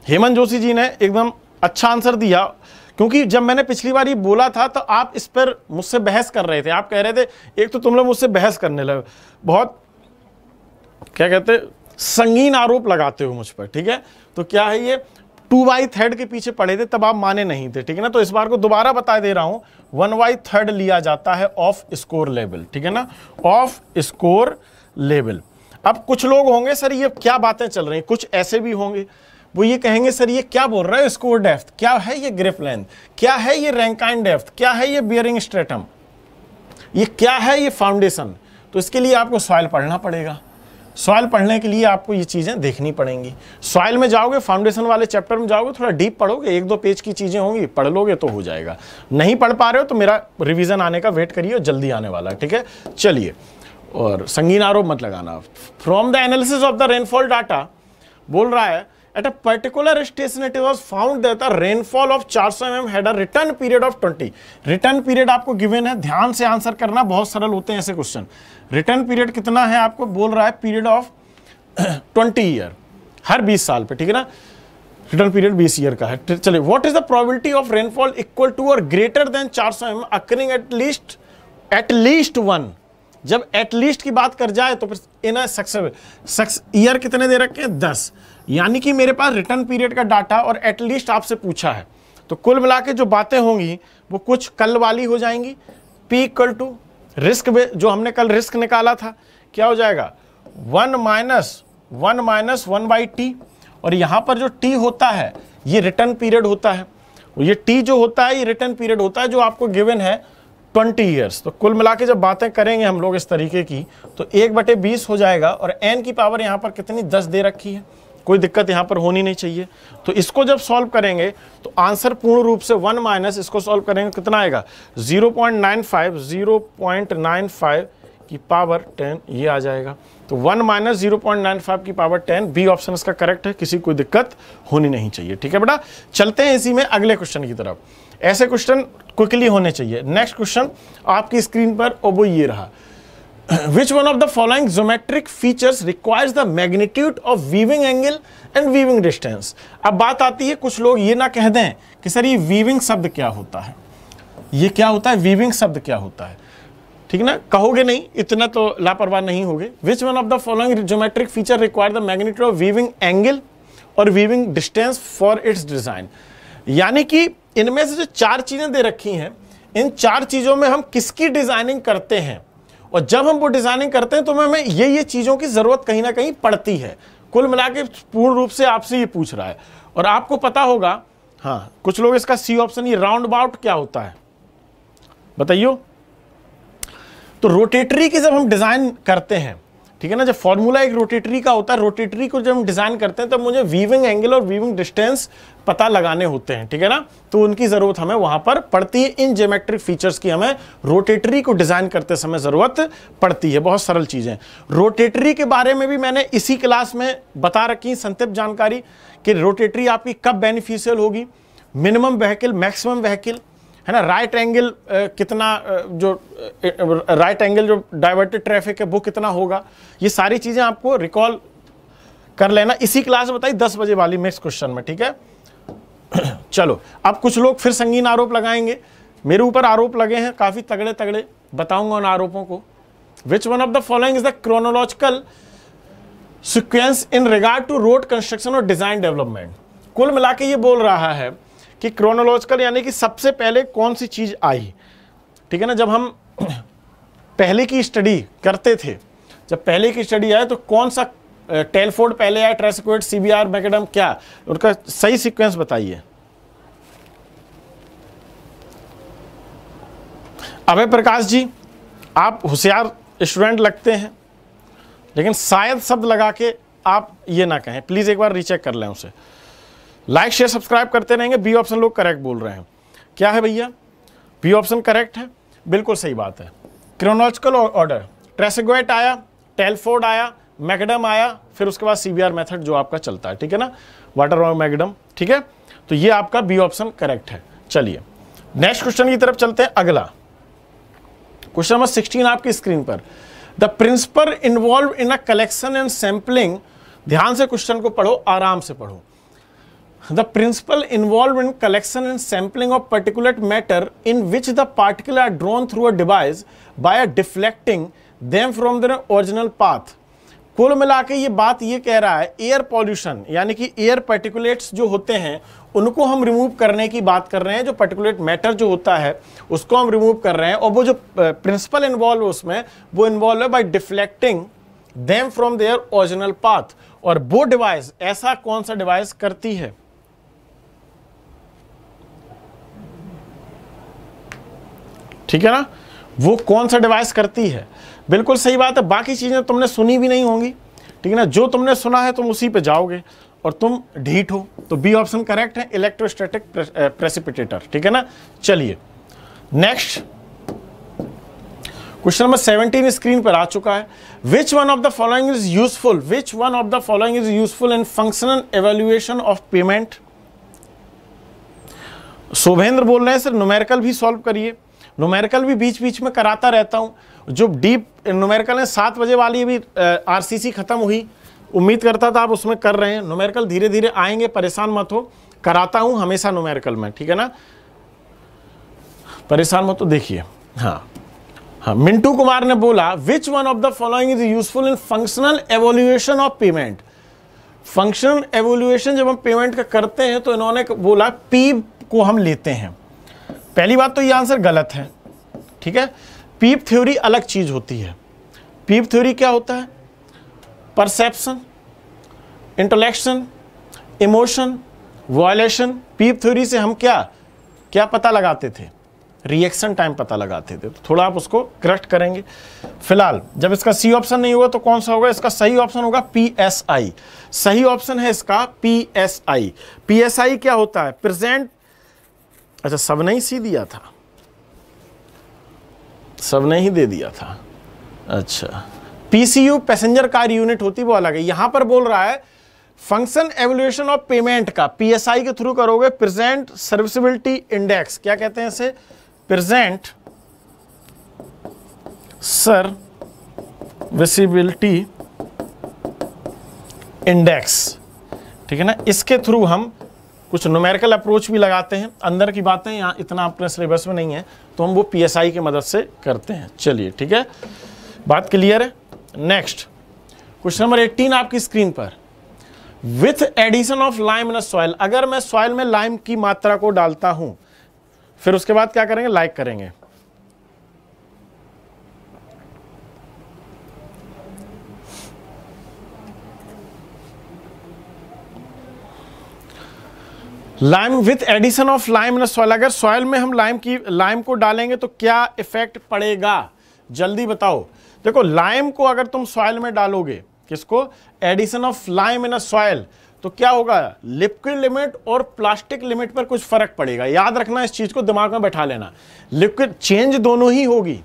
Hemant Joshi ji ने एकदम अच्छा आंसर दिया क्योंकि जब मैंने पिछली बार ये बोला था तो आप इस पर मुझसे बहस कर रहे थे आप कह रहे थे एक तो तुम लोग मुझसे बहस करने लगे बहुत क्या कहते संगीन आरोप लगाते हो मुझ पर ठीक है तो क्या है ये टू बाई थर्ड के पीछे पड़े थे तब आप माने नहीं थे ठीक है ना तो इस बार को दोबारा बता दे रहा हूं वन बाई थर्ड लिया जाता है ऑफ स्कोर लेवल ठीक है ना ऑफ स्कोर लेवल अब कुछ लोग होंगे सर ये क्या बातें चल रही हैं कुछ ऐसे भी होंगे वो ये कहेंगे सर ये क्या बोल रहा है स्कोर डेफ्थ क्या है ये ग्रिप लेंथ क्या है ये रैंकाइन डेफ्थ क्या है ये बियरिंग स्ट्रेटम ये क्या है ये फाउंडेशन तो इसके लिए आपको सॉयल पढ़ना पड़ेगा सॉयल पढ़ने के लिए आपको ये चीज़ें देखनी पड़ेंगी सॉयल में जाओगे फाउंडेशन वाले चैप्टर में जाओगे थोड़ा डीप पढ़ोगे एक दो पेज की चीज़ें होंगी पढ़ लोगे तो हो जाएगा नहीं पढ़ पा रहे हो तो मेरा रिवीजन आने का वेट करिए जल्दी आने वाला है ठीक है चलिए और संगीन आरोप मत लगाना from the analysis of the rainfall data बोल रहा है At a particular station, it was found that the rainfall of 400 mm had a return period of 20. Return period आपको given है ध्यान से आंसर करना बहुत सरल होते हैं ऐसे क्वेश्चन रिटर्न पीरियड कितना है आपको बोल रहा है पीरियड ऑफ 20 ईयर हर 20 साल पे ठीक है ना रिटर्न पीरियड 20 ईयर का है चलिए what is the probability of rainfall equal to और ग्रेटर देन 400 सौ M occurring at least at least one जब एटलीस्ट की बात कर जाए तो फिर इन सक्सेस ईयर कितने दे रखे हैं दस यानी कि मेरे पास रिटर्न पीरियड का डाटा और एटलीस्ट आपसे पूछा है तो कुल मिला के जो बातें होंगी वो कुछ कल वाली हो जाएंगी पी इक्वल टू रिस्क जो हमने कल रिस्क निकाला था क्या हो जाएगा one minus one minus one by T और यहाँ पर जो टी होता है ये रिटर्न पीरियड होता है ये टी जो होता है ये रिटर्न पीरियड होता है जो आपको गिवन है ट्वेंटी ईयर्स तो कुल मिला के जब बातें करेंगे हम लोग इस तरीके की तो एक बटे बीस हो जाएगा और एन की पावर यहाँ पर कितनी दस दे रखी है कोई दिक्कत यहाँ पर होनी नहीं चाहिए तो इसको जब सॉल्व करेंगे तो आंसर पूर्ण रूप से वन माइनस इसको सॉल्व करेंगे कितना आएगा zero point nine five zero point nine five की पावर टेन ये आ जाएगा तो one minus zero point nine five की पावर टेन बी ऑप्शन इसका करेक्ट है किसी कोई दिक्कत होनी नहीं चाहिए ठीक है बेटा चलते हैं इसी में अगले क्वेश्चन की तरफ ऐसे क्वेश्चन क्विकली होने चाहिए नेक्स्ट क्वेश्चन आपकी स्क्रीन पर वो ये रहा which one of the following geometric features requires the magnitude of weaving angle and weaving distance अब बात आती है कुछ लोग ये ना कह दें कि सर ये weaving शब्द क्या होता है ये क्या होता है weaving शब्द क्या होता है ठीक ना कहोगे नहीं इतना तो लापरवाह नहीं होगे which one of the following geometric feature require the magnitude of weaving angle और weaving distance for its design यानी कि इनमें से जो चार चीजें दे रखी हैं इन चार चीजों में हम किसकी डिजाइनिंग करते हैं और जब हम वो डिज़ाइनिंग करते हैं तो हमें ये ये चीज़ों की ज़रूरत कहीं ना कहीं पड़ती है कुल मिला के पूर्ण रूप से आपसे ये पूछ रहा है और आपको पता होगा हाँ कुछ लोग इसका सी ऑप्शन ये राउंड अबाउट क्या होता है बताइयो तो रोटेटरी की जब हम डिज़ाइन करते हैं ठीक है ना जब फॉर्मूला एक रोटेटरी का होता है रोटेटरी को जब हम डिज़ाइन करते हैं तो मुझे वीविंग एंगल और वीविंग डिस्टेंस पता लगाने होते हैं ठीक है ना तो उनकी ज़रूरत हमें वहां पर पड़ती है इन जोमेट्रिक फीचर्स की हमें रोटेटरी को डिज़ाइन करते समय ज़रूरत पड़ती है बहुत सरल चीज़ें रोटेटरी के बारे में भी मैंने इसी क्लास में बता रखी संतिप्त जानकारी कि रोटेटरी आपकी कब बेनिफिशियल होगी मिनिमम वहकिल मैक्सिमम वहकिल है ना राइट एंगल uh, कितना uh, जो राइट uh, एंगल जो डाइवर्टेड ट्रैफिक है वो कितना होगा ये सारी चीज़ें आपको रिकॉल कर लेना इसी क्लास में बताई दस बजे वाली में इस क्वेश्चन में ठीक है चलो अब कुछ लोग फिर संगीन आरोप लगाएंगे मेरे ऊपर आरोप लगे हैं काफ़ी तगड़े तगड़े बताऊंगा उन आरोपों को which one of the following is the chronological sequence in regard to road construction और डिज़ाइन डेवलपमेंट कुल मिला के ये बोल रहा है कि क्रोनोलॉजिकल यानी कि सबसे पहले कौन सी चीज़ आई ठीक है ना जब हम पहले की स्टडी करते थे जब पहले की स्टडी आए तो कौन सा टेलफोर्ड पहले आया Tresaguet C B R macadam क्या उनका सही सीक्वेंस बताइए अभय प्रकाश जी आप होशियार स्टूडेंट लगते हैं लेकिन शायद शब्द लगा के आप ये ना कहें प्लीज़ एक बार रिचेक कर लें उसे लाइक शेयर सब्सक्राइब करते रहेंगे बी ऑप्शन लोग करेक्ट बोल रहे हैं क्या है भैया बी ऑप्शन करेक्ट है बिल्कुल सही बात है क्रोनोलॉजिकल ऑर्डर ट्रेसेगोएट आया टेलफोर्ड आया मैगडम आया फिर उसके बाद सीबीआर मेथड जो आपका चलता है ठीक है ना वाटर और मैगडम ठीक है तो ये आपका बी ऑप्शन करेक्ट है चलिए नेक्स्ट क्वेश्चन की तरफ चलते हैं अगला क्वेश्चन नंबर सिक्सटीन आपकी स्क्रीन पर the principle involve in a collection and sampling ध्यान से क्वेश्चन को पढ़ो आराम से पढ़ो the principle involved in collection and sampling of particulate matter in which the particles are drawn through a device by deflecting them from their original path. कुल मिला के ये बात ये कह रहा है एयर पॉल्यूशन यानी कि एयर पर्टिकुलेट्स जो होते हैं उनको हम रिमूव करने की बात कर रहे हैं जो पर्टिकुलेट मैटर जो होता है उसको हम रिमूव कर रहे हैं और वो जो प्रिंसिपल इन्वॉल्व है उसमें वो इन्वॉल्व है by deflecting them from their original path और वो डिवाइस ऐसा कौन सा डिवाइस करती है ठीक है ना वो कौन सा डिवाइस करती है बिल्कुल सही बात है बाकी चीज़ें तुमने सुनी भी नहीं होंगी ठीक है ना जो तुमने सुना है तुम उसी पे जाओगे और तुम ढीठ हो तो बी ऑप्शन करेक्ट है इलेक्ट्रोस्टैटिक प्रेसिपिटेटर ठीक है ना चलिए नेक्स्ट क्वेश्चन नंबर 17 स्क्रीन पर आ चुका है which one of the following is useful which one of the following is useful in functional evaluation of pavement Shobhendra बोल रहे हैं सर न्यूमेरिकल भी सॉल्व करिए नोमेरिकल भी बीच बीच में कराता रहता हूँ जो डीप नोमेरिकल है सात बजे वाली भी आरसीसी ख़त्म हुई उम्मीद करता था आप उसमें कर रहे हैं नोमेरिकल धीरे धीरे आएंगे परेशान मत हो कराता हूँ हमेशा नोमेरिकल में ठीक है ना परेशान मत हो देखिए हाँ हाँ मिंटू कुमार ने बोला which one of the following is useful in functional evaluation of pavement functional evaluation जब हम पेमेंट का करते हैं तो इन्होंने बोला पी को हम लेते हैं पहली बात तो ये आंसर गलत है ठीक है पीप थ्योरी अलग चीज़ होती है पीप थ्योरी क्या होता है perception intellection emotion volition PIEV theory से हम क्या क्या पता लगाते थे रिएक्शन टाइम पता लगाते थे तो थोड़ा आप उसको क्रस्ट करेंगे फिलहाल जब इसका सी ऑप्शन नहीं होगा तो कौन सा होगा इसका सही ऑप्शन होगा पी एस आई सही ऑप्शन है इसका P S I P S I क्या होता है प्रेजेंट अच्छा सबने ही सी दिया था सबने ही दे दिया था अच्छा पीसीयू पैसेंजर कार यूनिट होती वो अलग है यहां पर बोल रहा है फंक्शन एवोल्यूशन ऑफ पेमेंट का पीएसआई के थ्रू करोगे प्रेजेंट सर्विसबिलिटी इंडेक्स क्या कहते हैं इसे प्रेजेंट सर विसिबिलिटी इंडेक्स ठीक है ना इसके थ्रू हम कुछ नोमेरिकल अप्रोच भी लगाते हैं अंदर की बातें यहाँ इतना अपने सिलेबस में नहीं है तो हम वो पीएसआई की मदद से करते हैं चलिए ठीक है बात क्लियर है नेक्स्ट क्वेश्चन नंबर 18 आपकी स्क्रीन पर with addition of lime in soil अगर मैं सॉइल में लाइम की मात्रा को डालता हूं फिर उसके बाद क्या करेंगे लाइक करेंगे lime with addition of lime in soil अगर सॉयल में हम लाइम की लाइम को डालेंगे तो क्या इफेक्ट पड़ेगा जल्दी बताओ देखो लाइम को अगर तुम सॉयल में डालोगे किसको addition of lime in a soil तो क्या होगा लिक्विड लिमिट और प्लास्टिक लिमिट पर कुछ फर्क पड़ेगा याद रखना इस चीज को दिमाग में बैठा लेना लिक्विड चेंज दोनों ही होगी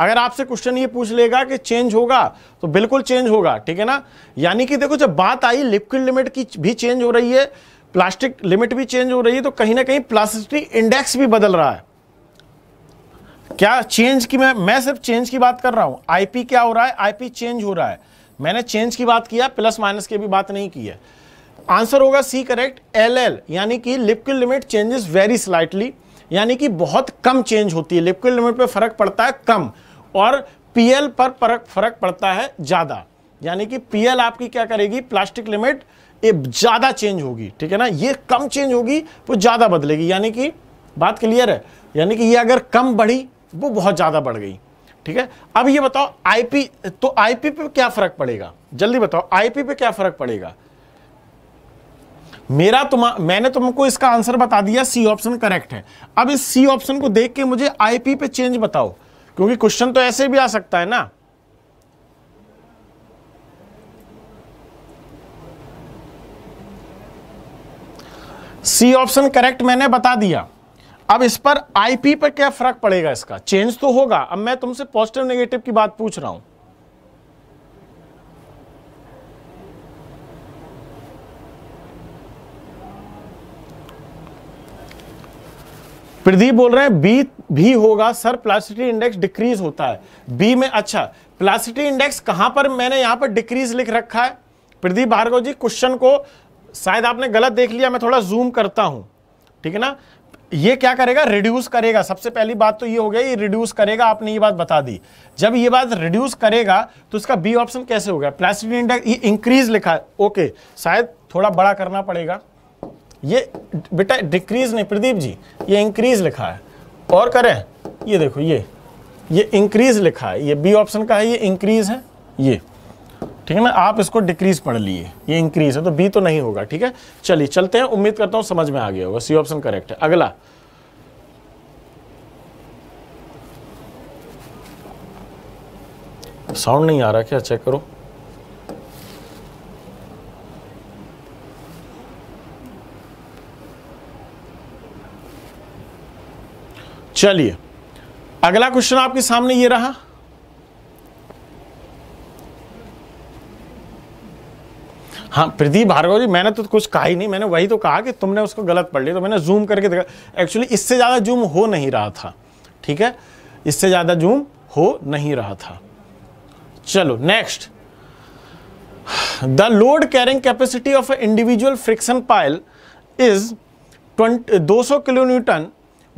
अगर आपसे क्वेश्चन ये पूछ लेगा कि चेंज होगा तो बिल्कुल चेंज होगा ठीक है ना यानी कि देखो जब बात आई लिक्विड लिमिट की भी चेंज हो रही है प्लास्टिक लिमिट भी चेंज हो रही है तो कहीं ना कहीं प्लास्टिक इंडेक्स भी बदल रहा है क्या चेंज की मैं मैं सिर्फ चेंज की बात कर रहा हूं आईपी क्या हो रहा है आईपी चेंज हो रहा है मैंने चेंज की बात किया प्लस माइनस की भी बात नहीं की है आंसर होगा सी करेक्ट एल एल यानी कि liquid limit changes very slightly यानी कि बहुत कम चेंज होती है लिक्विड लिमिट पर फर्क पड़ता है कम और पीएल पर फर्क फर्क पड़ता है ज़्यादा यानी कि पीएल आपकी क्या करेगी प्लास्टिक लिमिट ये ज़्यादा चेंज होगी ठीक है ना ये कम चेंज होगी वो ज़्यादा बदलेगी यानी कि बात क्लियर है यानी कि ये अगर कम बढ़ी वो बहुत ज़्यादा बढ़ गई ठीक है अब ये बताओ आईपी तो आईपी पे क्या फर्क पड़ेगा जल्दी बताओ आईपी पे क्या फर्क पड़ेगा मेरा तुम मैंने तुमको इसका आंसर बता दिया सी ऑप्शन करेक्ट है अब इस सी ऑप्शन को देख के मुझे आईपी पे चेंज बताओ क्योंकि क्वेश्चन तो ऐसे भी आ सकता है ना सी ऑप्शन करेक्ट मैंने बता दिया अब इस पर आईपी पर क्या फर्क पड़ेगा इसका चेंज तो होगा अब मैं तुमसे पॉजिटिव नेगेटिव की बात पूछ रहा हूं प्रदीप बोल रहे हैं बी भी होगा सर प्लास्टिटी इंडेक्स डिक्रीज होता है बी में अच्छा प्लास्टिटी इंडेक्स कहां पर मैंने यहां पर डिक्रीज लिख रखा है प्रदीप भार्गव जी क्वेश्चन को शायद आपने गलत देख लिया मैं थोड़ा जूम करता हूं ठीक है ना ये क्या करेगा रिड्यूस करेगा सबसे पहली बात तो ये हो गया ये रिड्यूस करेगा आपने ये बात बता दी जब ये बात रिड्यूस करेगा तो इसका बी ऑप्शन कैसे होगा प्लास्टिक इंडेक्स ये इंक्रीज लिखा है ओके शायद थोड़ा बड़ा करना पड़ेगा ये बेटा डिक्रीज नहीं प्रदीप जी ये इंक्रीज लिखा है और करें ये देखो ये ये इंक्रीज लिखा है ये बी ऑप्शन का है ये इंक्रीज है ये ठीक है ना आप इसको डिक्रीज पढ़ लिए ये इंक्रीज है तो बी तो नहीं होगा ठीक है चलिए चलते हैं उम्मीद करता हूं समझ में आ गया होगा सी ऑप्शन करेक्ट है अगला साउंड नहीं आ रहा क्या चेक करो चलिए अगला क्वेश्चन आपके सामने ये रहा हाँ प्रदीप भार्गव जी मैंने तो कुछ कहा ही नहीं मैंने वही तो कहा कि तुमने उसको गलत पढ़ लिया तो मैंने जूम करके देखा एक्चुअली इससे ज़्यादा जूम हो नहीं रहा था ठीक है इससे ज़्यादा जूम हो नहीं रहा था चलो next the load carrying capacity of a individual friction pile is दो सौ kilo newton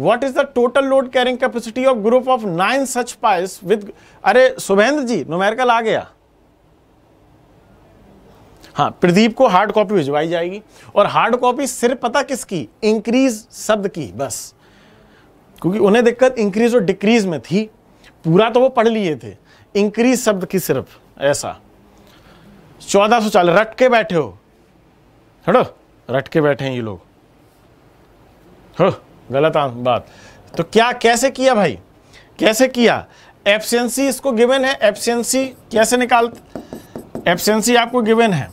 what is the total load carrying capacity of group of nine such piles with अरे शुभेंद्र जी नुमेरकल आ गया हाँ प्रदीप को हार्ड कॉपी भिजवाई जाएगी और हार्ड कॉपी सिर्फ पता किसकी इंक्रीज शब्द की बस क्योंकि उन्हें दिक्कत इंक्रीज और डिक्रीज में थी पूरा तो वो पढ़ लिए थे इंक्रीज शब्द की सिर्फ ऐसा चौदह सौ चालीस रट के बैठे हो हड़ो रट के बैठे हैं ये लोग हो गलत बात तो क्या कैसे किया भाई कैसे किया एफसीएनसी इसको गिवन है एफसीएनसी कैसे निकाल एफसीएनसी आपको गिवन है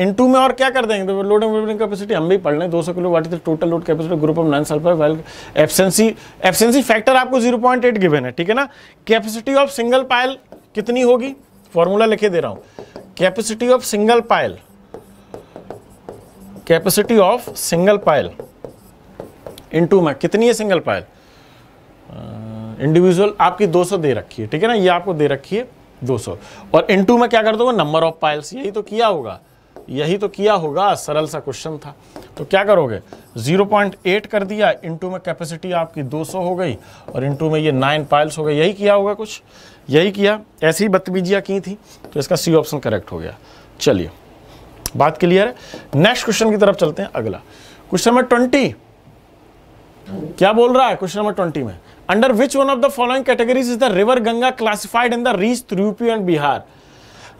इन टू में और क्या कर देंगे तो लोड एंड लोडिंग कैपेसिटी हम भी पढ़ लें दो सौ किलो वाटी total load capacity group of nine सल्फर वेल एफसेंसी एफसेंसी फैक्टर आपको जीरो पॉइंट एट गिवेन है ठीक है ना कैपेसिटी ऑफ सिंगल पायल कितनी होगी फॉर्मूला लिखे दे रहा हूं capacity of single pile capacity of single pile in two में कितनी है सिंगल पायल इंडिविजुअल uh, आपकी 200 दे रखी है ठीक है ना ये आपको दे रखी है 200 और इन में क्या कर दोगे नंबर ऑफ पायल्स यही तो किया होगा यही तो किया होगा सरल सा क्वेश्चन था तो क्या करोगे 0.8 कर दिया इनटू में कैपेसिटी आपकी 200 हो गई और इनटू में ये नाइन पाइल्स हो गए यही किया होगा कुछ यही किया ऐसी ही बदतमीजियाँ की थी तो इसका सी ऑप्शन करेक्ट हो गया चलिए बात क्लियर है नेक्स्ट क्वेश्चन की तरफ चलते हैं अगला क्वेश्चन नंबर ट्वेंटी क्या बोल रहा है क्वेश्चन नंबर ट्वेंटी में under which one of the following categories is the river Ganga classified in the reach UP and Bihar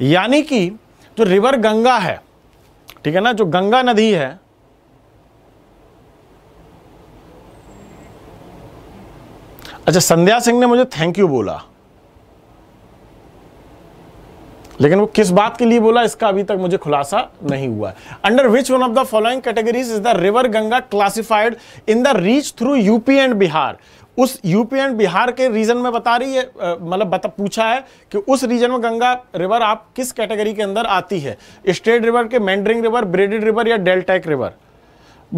यानी कि जो रिवर गंगा है ठीक है ना जो गंगा नदी है अच्छा संध्या सिंह ने मुझे थैंक यू बोला लेकिन वो किस बात के लिए बोला इसका अभी तक मुझे खुलासा नहीं हुआ है under which one of the following categories is the river Ganga classified in the reach through UP and Bihar उस यूपी एंड बिहार के रीजन में बता रही है मतलब बता पूछा है कि उस रीजन में गंगा रिवर आप किस कैटेगरी के अंदर आती है स्टेट रिवर के मैंड्रिंग रिवर ब्रेडिड रिवर या डेल्टैक रिवर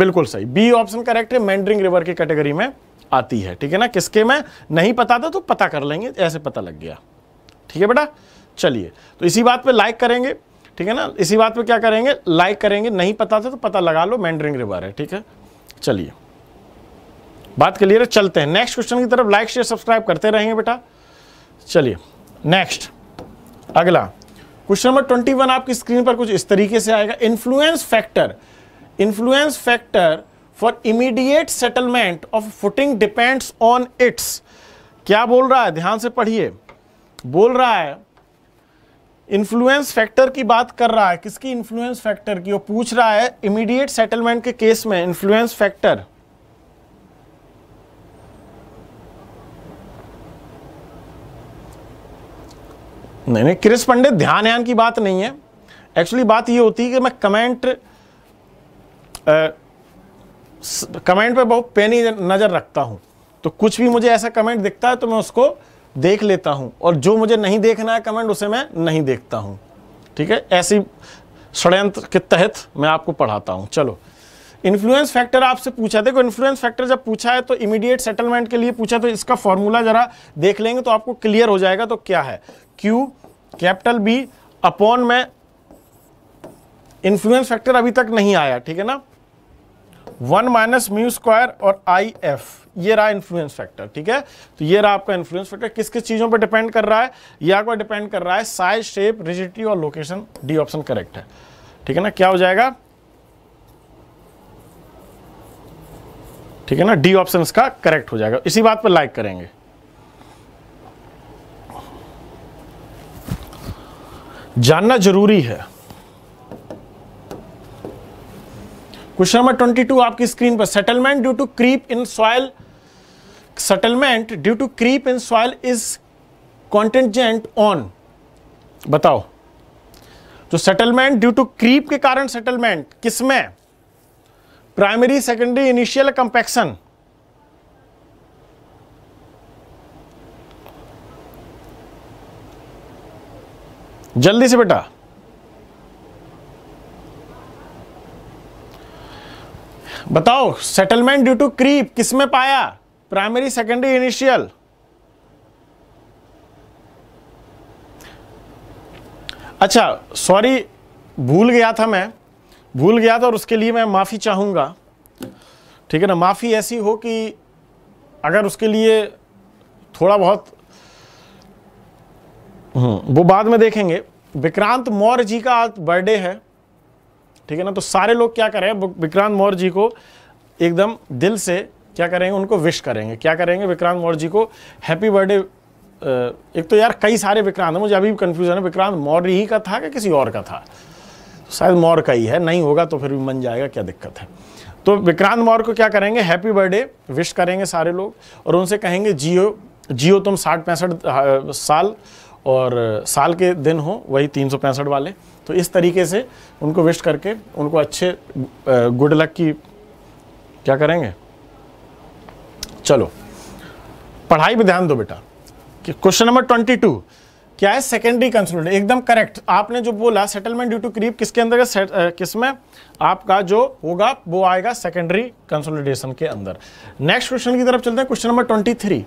बिल्कुल सही बी ऑप्शन करेक्ट है मैंड्रिंग रिवर की कैटेगरी में आती है ठीक है ना किसके में नहीं पता था तो पता कर लेंगे ऐसे पता लग गया ठीक है बेटा चलिए तो इसी बात पर लाइक करेंगे ठीक है ना इसी बात पे क्या करेंगे लाइक करेंगे नहीं पता था तो पता लगा लो मैंड्रिंग रिवर है ठीक है चलिए बात क्लियर है चलते हैं नेक्स्ट क्वेश्चन की तरफ लाइक शेयर सब्सक्राइब करते रहेंगे बेटा चलिए नेक्स्ट अगला क्वेश्चन नंबर ट्वेंटी वन आपकी स्क्रीन पर कुछ इस तरीके से आएगा influence factor influence factor for immediate settlement of footing depends on its क्या बोल रहा है ध्यान से पढ़िए बोल रहा है इन्फ्लुएंस फैक्टर की बात कर रहा है किसकी इन्फ्लुएंस फैक्टर की वो पूछ रहा है इमीडिएट सेटलमेंट के केस में इन्फ्लुएंस फैक्टर नहीं नहीं क्रिस पंडित ध्यान यान की बात नहीं है एक्चुअली बात ये होती है कि मैं कमेंट आ, कमेंट पे बहुत पैनी नज़र रखता हूँ तो कुछ भी मुझे ऐसा कमेंट दिखता है तो मैं उसको देख लेता हूँ और जो मुझे नहीं देखना है कमेंट उसे मैं नहीं देखता हूँ ठीक है ऐसी षडयंत्र के तहत मैं आपको पढ़ाता हूँ चलो इन्फ्लुएंस फैक्टर आपसे पूछा देखो इन्फ्लुएंस फैक्टर जब पूछा है तो इमीडिएट सेटलमेंट के लिए पूछा तो इसका फॉर्मूला जरा देख लेंगे तो आपको क्लियर हो जाएगा तो क्या है क्यू कैपिटल बी अपॉन में इन्फ्लुएंस फैक्टर अभी तक नहीं आया ठीक है ना वन माइनस म्यू स्क्वायर और आई एफ ये रहा इन्फ्लुएंस फैक्टर ठीक है तो ये रहा आपका इन्फ्लुएंस फैक्टर किस किस चीज़ों पे डिपेंड कर रहा है ये आपका डिपेंड कर रहा है साइज शेप रिजिटी और लोकेशन डी ऑप्शन करेक्ट है ठीक है ना क्या हो जाएगा ठीक है ना डी ऑप्शन इसका करेक्ट हो जाएगा इसी बात पर लाइक करेंगे जानना जरूरी है क्वेश्चन नंबर ट्वेंटी टू आपकी स्क्रीन पर settlement due to creep in soil settlement due to creep in soil is contingent on बताओ जो सेटलमेंट ड्यू टू क्रीप के कारण सेटलमेंट किसमें प्राइमरी सेकेंडरी इनिशियल कंपेक्शन जल्दी से बेटा बताओ सेटलमेंट ड्यू टू क्रीप किसमें पाया प्राइमरी सेकेंडरी इनिशियल अच्छा सॉरी भूल गया था मैं भूल गया था और उसके लिए मैं माफ़ी चाहूंगा ठीक है ना माफ़ी ऐसी हो कि अगर उसके लिए थोड़ा बहुत हम्म, वो बाद में देखेंगे विक्रांत मौर्य जी का आज बर्थडे है ठीक है ना तो सारे लोग क्या करें विक्रांत मौर्य जी को एकदम दिल से क्या करेंगे उनको विश करेंगे क्या करेंगे विक्रांत मौर्य जी को हैप्पी बर्थडे एक तो यार कई सारे विक्रांत हैं मुझे अभी भी कन्फ्यूजन है विक्रांत मौर्य ही का था कि किसी और का था तो शायद मौर्य का ही है नहीं होगा तो फिर भी मन जाएगा क्या दिक्कत है तो विक्रांत मौर्य को क्या करेंगे हैप्पी बर्थडे विश करेंगे सारे लोग और उनसे कहेंगे जियो जियो तुम साठ पैंसठ साल और साल के दिन हो वही तीन वाले तो इस तरीके से उनको विश करके उनको अच्छे गुड लक की क्या करेंगे चलो पढ़ाई पे ध्यान दो बेटा क्वेश्चन नंबर ट्वेंटी टू क्या है सेकेंडरी कंसोलिडेट एकदम करेक्ट आपने जो बोला सेटलमेंट ड्यू टू क्रीप किसके अंदर किसमें आपका जो होगा वो आएगा सेकेंडरी कंसोलिडेशन के अंदर नेक्स्ट क्वेश्चन की तरफ चलते हैं question number twenty three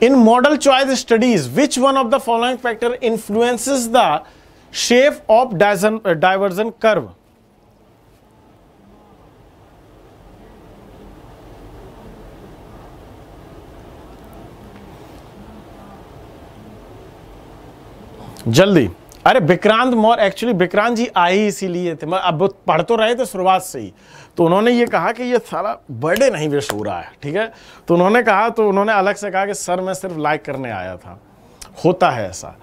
In model choice studies, which one of the following factor influences the shape of uh, divergent curve? जल्दी अरे विक्रांत मौर एक्चुअली विक्रांत जी आए ही इसीलिए थे मैं अब पढ़ तो रहे थे शुरुआत से ही तो उन्होंने ये कहा कि ये सारा बर्थडे नहीं विश हो रहा है ठीक है तो उन्होंने कहा तो उन्होंने अलग से कहा कि सर मैं सिर्फ लाइक करने आया था होता है ऐसा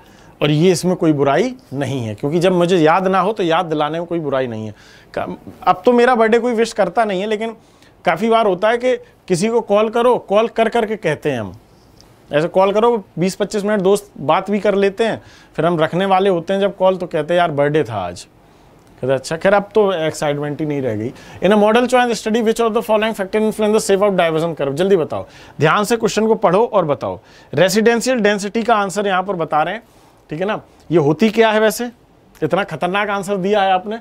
और ये इसमें कोई बुराई नहीं है क्योंकि जब मुझे याद ना हो तो याद दिलाने में कोई बुराई नहीं है अब तो मेरा बर्थडे कोई विश करता नहीं है लेकिन काफ़ी बार होता है कि किसी को कॉल करो कॉल कर करके कहते हैं हम ऐसे कॉल करो 20-25 मिनट दोस्त बात भी कर लेते हैं फिर हम रखने वाले होते हैं जब कॉल तो कहते हैं यार बर्थडे था आज कहते अच्छा खैर अब तो एक्साइटमेंट ही नहीं रह गई in a model choice study which of the following factor influence the shape of diversion curve जल्दी बताओ ध्यान से क्वेश्चन को पढ़ो और बताओ रेसिडेंशियल डेंसिटी का आंसर यहाँ पर बता रहे हैं ठीक है ना ये होती क्या है वैसे इतना खतरनाक आंसर दिया है आपने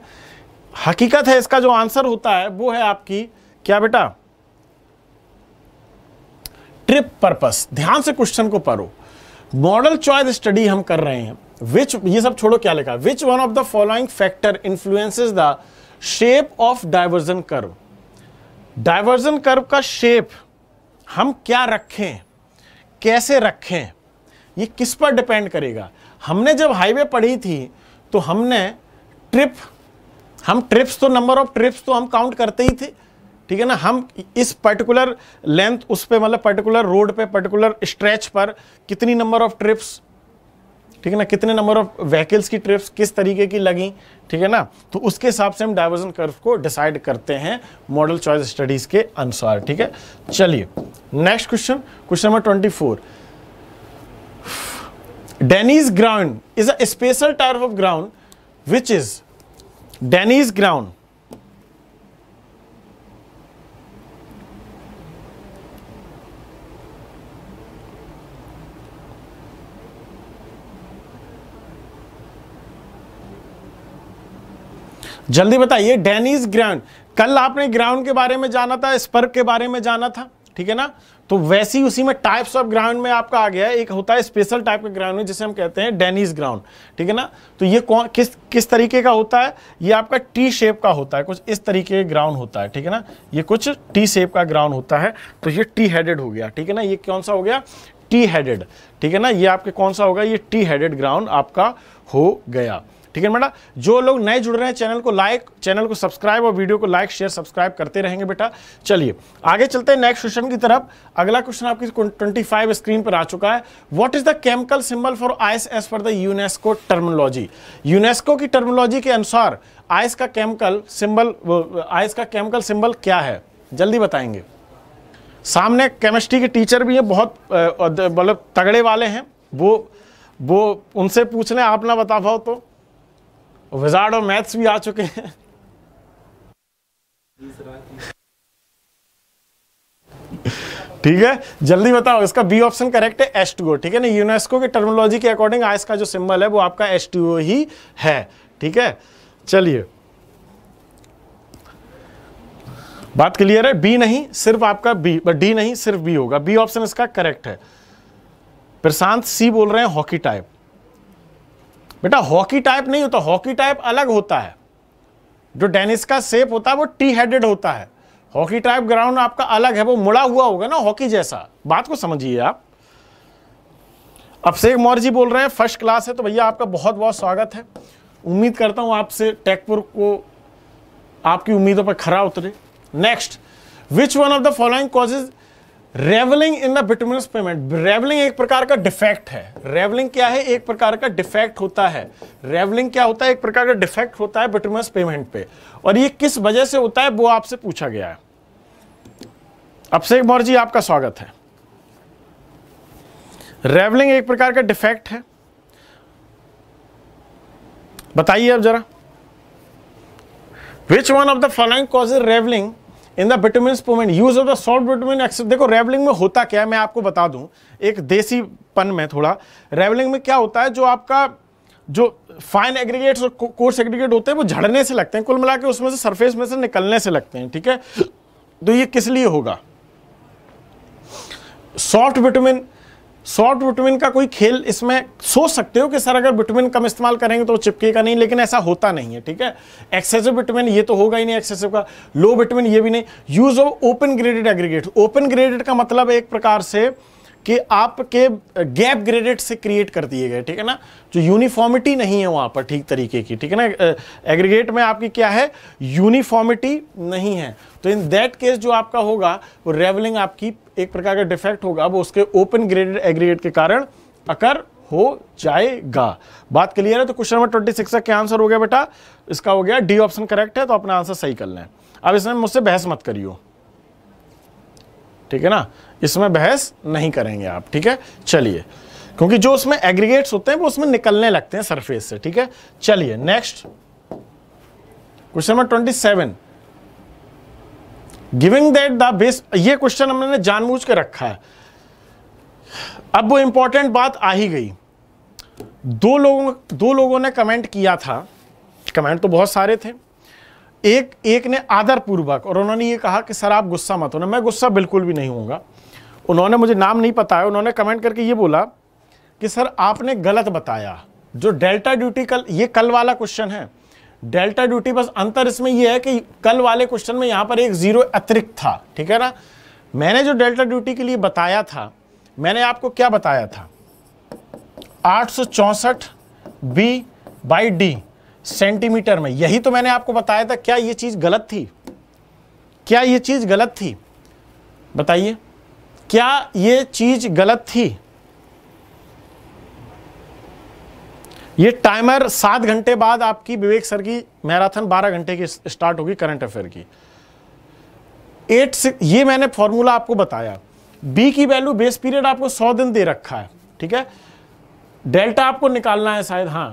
हकीकत है इसका जो आंसर होता है वो है आपकी क्या बेटा ट्रिप पर्पस ध्यान से क्वेश्चन को पढ़ो मॉडल चॉइस स्टडी हम कर रहे हैं विच ये सब छोड़ो क्या लिखा which one of the following factor influences the shape of diversion curve diversion curve का शेप हम क्या रखें कैसे रखें ये किस पर डिपेंड करेगा हमने जब हाईवे पढ़ी थी तो हमने ट्रिप हम ट्रिप्स तो नंबर ऑफ ट्रिप्स तो हम काउंट करते ही थे ठीक है ना हम इस पर्टिकुलर लेंथ उस पर मतलब पर्टिकुलर रोड पे पर्टिकुलर स्ट्रेच पर कितनी नंबर ऑफ ट्रिप्स ठीक है ना कितने नंबर ऑफ व्हीकल्स की ट्रिप्स किस तरीके की लगी ठीक है ना तो उसके हिसाब से हम डाइवर्जन कर्व को डिसाइड करते हैं मॉडल चॉइस स्टडीज के अनुसार ठीक है चलिए next question question number twenty four dense ground is a special type of ground which is dense ground जल्दी बताइए डेनिस ग्राउंड कल आपने ग्राउंड के बारे में जाना था स्पर्क के बारे में जाना था ठीक है ना तो वैसी उसी में टाइप्स ऑफ ग्राउंड में आपका आ गया है एक होता है स्पेशल टाइप के ग्राउंड में जिसे हम कहते हैं डेनिस ग्राउंड ठीक है ना तो ये कौन किस किस तरीके का होता है ये आपका टी शेप का होता है कुछ इस तरीके का ग्राउंड होता है ठीक है ना ये कुछ टी शेप का ग्राउंड होता है तो ये टी हेडेड हो गया ठीक है ना ये कौन सा हो गया टी हेडेड ठीक है ना ये आपके कौन सा होगा ये टी हेडेड ग्राउंड आपका हो गया ठीक है बेटा जो लोग नए जुड़ रहे हैं चैनल को लाइक चैनल को सब्सक्राइब और वीडियो को लाइक शेयर सब्सक्राइब करते रहेंगे बेटा चलिए आगे चलते हैं नेक्स्ट क्वेश्चन की तरफ अगला क्वेश्चन आपकी ट्वेंटी फाइव स्क्रीन पर आ चुका है what is the chemical symbol for ice as per the UNESCO terminology UNESCO की टर्मोलॉजी के अनुसार आइस का केमिकल सिंबल आइस का केमिकल सिंबल क्या है जल्दी बताएंगे सामने केमिस्ट्री के टीचर भी हैं बहुत मतलब तगड़े वाले हैं वो वो उनसे पूछ लें आप ना बता पाओ तो विजार्ड और मैथ्स भी आ चुके हैं ठीक है जल्दी बताओ इसका बी ऑप्शन करेक्ट है एस टू ठीक है ना यूनेस्को के टर्मोलॉजी के अकॉर्डिंग आइस का जो सिंबल है वो आपका एस टू ही है ठीक है चलिए बात क्लियर है बी नहीं सिर्फ आपका बी डी नहीं सिर्फ बी होगा बी ऑप्शन इसका करेक्ट है प्रशांत सी बोल रहे हैं हॉकी टाइप बेटा हॉकी टाइप नहीं होता हॉकी टाइप अलग होता है जो टेनिस का सेप होता है वो टी हेडेड होता है हॉकी टाइप ग्राउंड आपका अलग है वो मुड़ा हुआ होगा ना हॉकी जैसा बात को समझिए आप अभिषेक मौर्य जी बोल रहे हैं फर्स्ट क्लास है तो भैया आपका बहुत बहुत स्वागत है उम्मीद करता हूं आपसे टेकपुर को आपकी उम्मीदों पर खरा उतरे next which one of the following causes ravelling in the bituminous pavement ravelling एक प्रकार का डिफेक्ट है रेवलिंग क्या है एक प्रकार का डिफेक्ट होता है रेवलिंग क्या होता है एक प्रकार का डिफेक्ट होता है बिटुमिनस पेमेंट पे और ये किस वजह से होता है वो आपसे पूछा गया है अभिषेक मौर्य जी आपका स्वागत है रेवलिंग एक प्रकार का डिफेक्ट है बताइए अब जरा which one of the following is ravelling in the bituminous pavement use of the soft bitumen देखो रेवलिंग में होता क्या है मैं आपको बता दूं एक देसी पन में थोड़ा रेवलिंग में क्या होता है जो आपका जो फाइन एग्रीगेट्स और कोर्स एग्रीगेट होते हैं वो झड़ने से लगते हैं कुल मिला के उसमें से सरफेस में से निकलने से लगते हैं ठीक है तो ये किस लिए होगा सॉफ्ट विटामिन शॉर्ट विटामिन का कोई खेल इसमें सोच सकते हो कि सर अगर विटामिन कम इस्तेमाल करेंगे तो चिपकेगा नहीं लेकिन ऐसा होता नहीं है ठीक है एक्सेसिव विटामिन ये तो होगा ही नहीं एक्सेसिव का लो विटामिन ये भी नहीं use of open graded aggregate open graded का मतलब एक प्रकार से कि आपके गैप ग्रेडेड से क्रिएट कर दिए गए ठीक है ना जो यूनिफॉर्मिटी नहीं है वहां पर ठीक तरीके की ठीक है ना एग्रीगेट में आपकी क्या है यूनिफॉर्मिटी नहीं है तो इन दैट केस जो आपका होगा वो रेवलिंग आपकी एक प्रकार का डिफेक्ट होगा वो उसके ओपन ग्रेडेड एग्रीगेट के कारण अकर हो जाएगा बात क्लियर है तो क्वेश्चन नंबर ट्वेंटी सिक्स का आंसर हो गया बेटा इसका हो गया डी ऑप्शन करेक्ट है तो अपना आंसर सही कर लें अब इसमें मुझसे बहस मत करियो ठीक है ना इसमें बहस नहीं करेंगे आप ठीक है चलिए क्योंकि जो उसमें एग्रीगेट्स होते हैं वो उसमें निकलने लगते हैं सरफेस से ठीक है चलिए next question number twenty seven giving that the base ये क्वेश्चन हमने जानबूझ के रखा है अब वो इंपॉर्टेंट बात आ ही गई दो लोगों दो लोगों ने कमेंट किया था कमेंट तो बहुत सारे थे एक एक ने आदर पूर्वक और उन्होंने ये कहा कि सर आप गुस्सा मत होना मैं गुस्सा बिल्कुल भी नहीं हूँगा उन्होंने मुझे नाम नहीं पता है उन्होंने कमेंट करके ये बोला कि सर आपने गलत बताया जो डेल्टा ड्यूटी कल ये कल वाला क्वेश्चन है डेल्टा ड्यूटी बस अंतर इसमें यह है कि कल वाले क्वेश्चन में यहाँ पर एक जीरो अतिरिक्त था ठीक है ना मैंने जो डेल्टा ड्यूटी के लिए बताया था मैंने आपको क्या बताया था आठ बी बाई डी सेंटीमीटर में यही तो मैंने आपको बताया था क्या यह चीज़ गलत थी क्या यह चीज़ गलत थी बताइए क्या यह चीज़ गलत थी ये टाइमर सात घंटे बाद आपकी विवेक सर की मैराथन बारह घंटे की स्टार्ट होगी करंट अफेयर की एट ये मैंने फॉर्मूला आपको बताया बी की वैल्यू बेस पीरियड आपको सौ दिन दे रखा है ठीक है डेल्टा आपको निकालना है शायद हाँ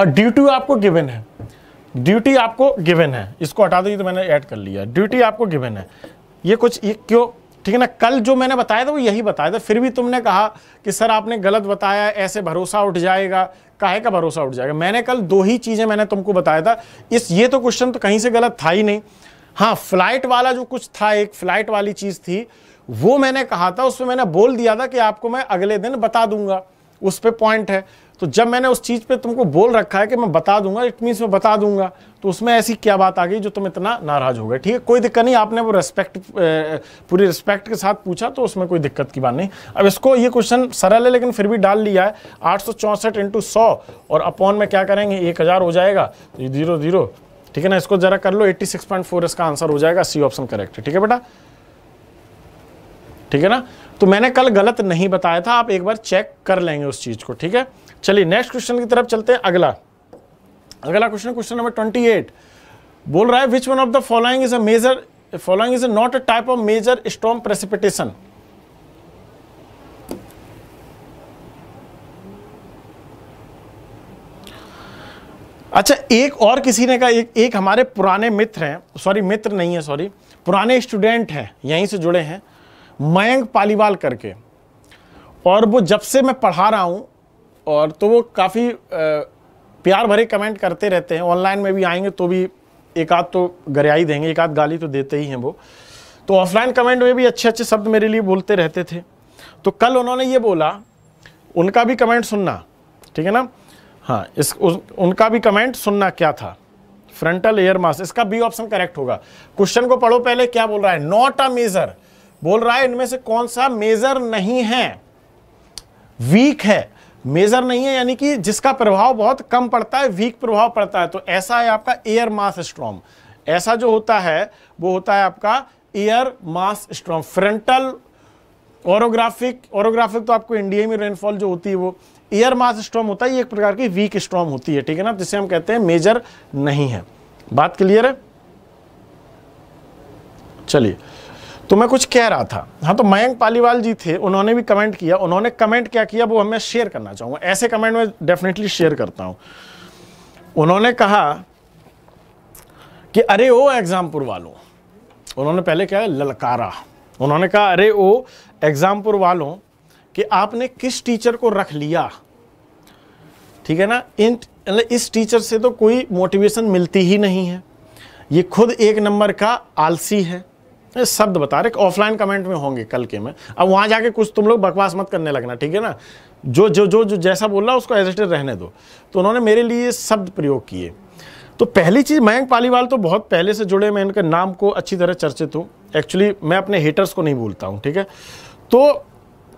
और ड्यूटी आपको गिवन है ड्यूटी आपको गिवन है इसको हटा दीजिए तो मैंने ऐड कर लिया ड्यूटी आपको गिवन है ये कुछ ये क्यों ठीक है ना कल जो मैंने बताया था वो यही बताया था फिर भी तुमने कहा कि सर आपने गलत बताया ऐसे भरोसा उठ जाएगा काहे का भरोसा उठ जाएगा मैंने कल दो ही चीज़ें मैंने तुमको बताया था इस ये तो क्वेश्चन तो कहीं से गलत था ही नहीं हाँ फ्लाइट वाला जो कुछ था एक फ्लाइट वाली चीज़ थी वो मैंने कहा था उसमें मैंने बोल दिया था कि आपको मैं अगले दिन बता दूंगा उस पर पॉइंट है तो जब मैंने उस चीज़ पे तुमको बोल रखा है कि मैं बता दूंगा इट मीन्स मैं बता दूंगा तो उसमें ऐसी क्या बात आ गई जो तुम इतना नाराज हो गए ठीक है कोई दिक्कत नहीं आपने वो रेस्पेक्ट पूरी रिस्पेक्ट के साथ पूछा तो उसमें कोई दिक्कत की बात नहीं अब इसको ये क्वेश्चन सरल है लेकिन फिर भी डाल लिया है आठ सौ इंटू सौ और अपॉन में क्या करेंगे एक हज़ार हो जाएगा तो जीरो जीरो ठीक है ना इसको जरा कर लो एट्टी सिक्स पॉइंट फोर इसका आंसर हो जाएगा सी ऑप्शन करेक्ट है ठीक है बेटा ठीक है ना तो मैंने कल गलत नहीं बताया था आप एक बार चेक कर लेंगे उस चीज़ को ठीक है चलिए नेक्स्ट क्वेश्चन की तरफ चलते हैं अगला अगला question question number twenty eight बोल रहा है which one of the following is a major following is not a type of major storm precipitation अच्छा एक और किसी ने कहा एक एक हमारे पुराने मित्र हैं सॉरी मित्र नहीं है सॉरी पुराने स्टूडेंट हैं यहीं से जुड़े हैं मयंक पालीवाल करके और वो जब से मैं पढ़ा रहा हूँ और तो वो काफ़ी प्यार भरे कमेंट करते रहते हैं ऑनलाइन में भी आएंगे तो भी एक आध तो गरियाई देंगे एक आध गाली तो देते ही हैं वो तो ऑफलाइन कमेंट में भी अच्छे अच्छे शब्द मेरे लिए बोलते रहते थे तो कल उन्होंने ये बोला उनका भी कमेंट सुनना ठीक है ना हाँ इस उ, उनका भी कमेंट सुनना क्या था फ्रंटल एयर मास इसका बी ऑप्शन करेक्ट होगा क्वेश्चन को पढ़ो पहले क्या बोल रहा है नॉट अ मेजर बोल रहा है इनमें से कौन सा मेजर नहीं है वीक है मेजर नहीं है यानी कि जिसका प्रभाव बहुत कम पड़ता है वीक प्रभाव पड़ता है तो ऐसा है आपका एयर मास स्ट्रॉम ऐसा जो होता है वो होता है आपका air mass storm frontal orographic orographic तो आपको इंडिया में रेनफॉल जो होती है वो एयर मास स्ट्रॉम होता है ये एक प्रकार की वीक स्ट्रॉम होती है ठीक है ना जिसे हम कहते हैं मेजर नहीं है बात क्लियर है चलिए तो मैं कुछ कह रहा था हाँ तो मयंक पालीवाल जी थे उन्होंने भी कमेंट किया उन्होंने कमेंट क्या किया वो हमें शेयर करना चाहूंगा ऐसे कमेंट में डेफिनेटली शेयर करता हूं उन्होंने कहा कि अरे ओ एग्ज़ामपुर वालों उन्होंने पहले क्या है ललकारा उन्होंने कहा अरे ओ एग्ज़ामपुर वालों कि आपने किस टीचर को रख लिया ठीक है ना इन मतलब इस टीचर से तो कोई मोटिवेशन मिलती ही नहीं है ये खुद एक नंबर का आलसी है शब्द बता रहे ऑफलाइन कमेंट में होंगे कल के में अब वहाँ जाके कुछ तुम लोग बकवास मत करने लगना ठीक है ना जो जो जो जो जैसा बोल रहा उसको एजिटेड रहने दो तो उन्होंने मेरे लिए शब्द प्रयोग किए तो पहली चीज़ मयंक पालीवाल तो बहुत पहले से जुड़े मैं इनके नाम को अच्छी तरह चर्चित हूँ एक्चुअली मैं अपने हेटर्स को नहीं भूलता हूँ ठीक है तो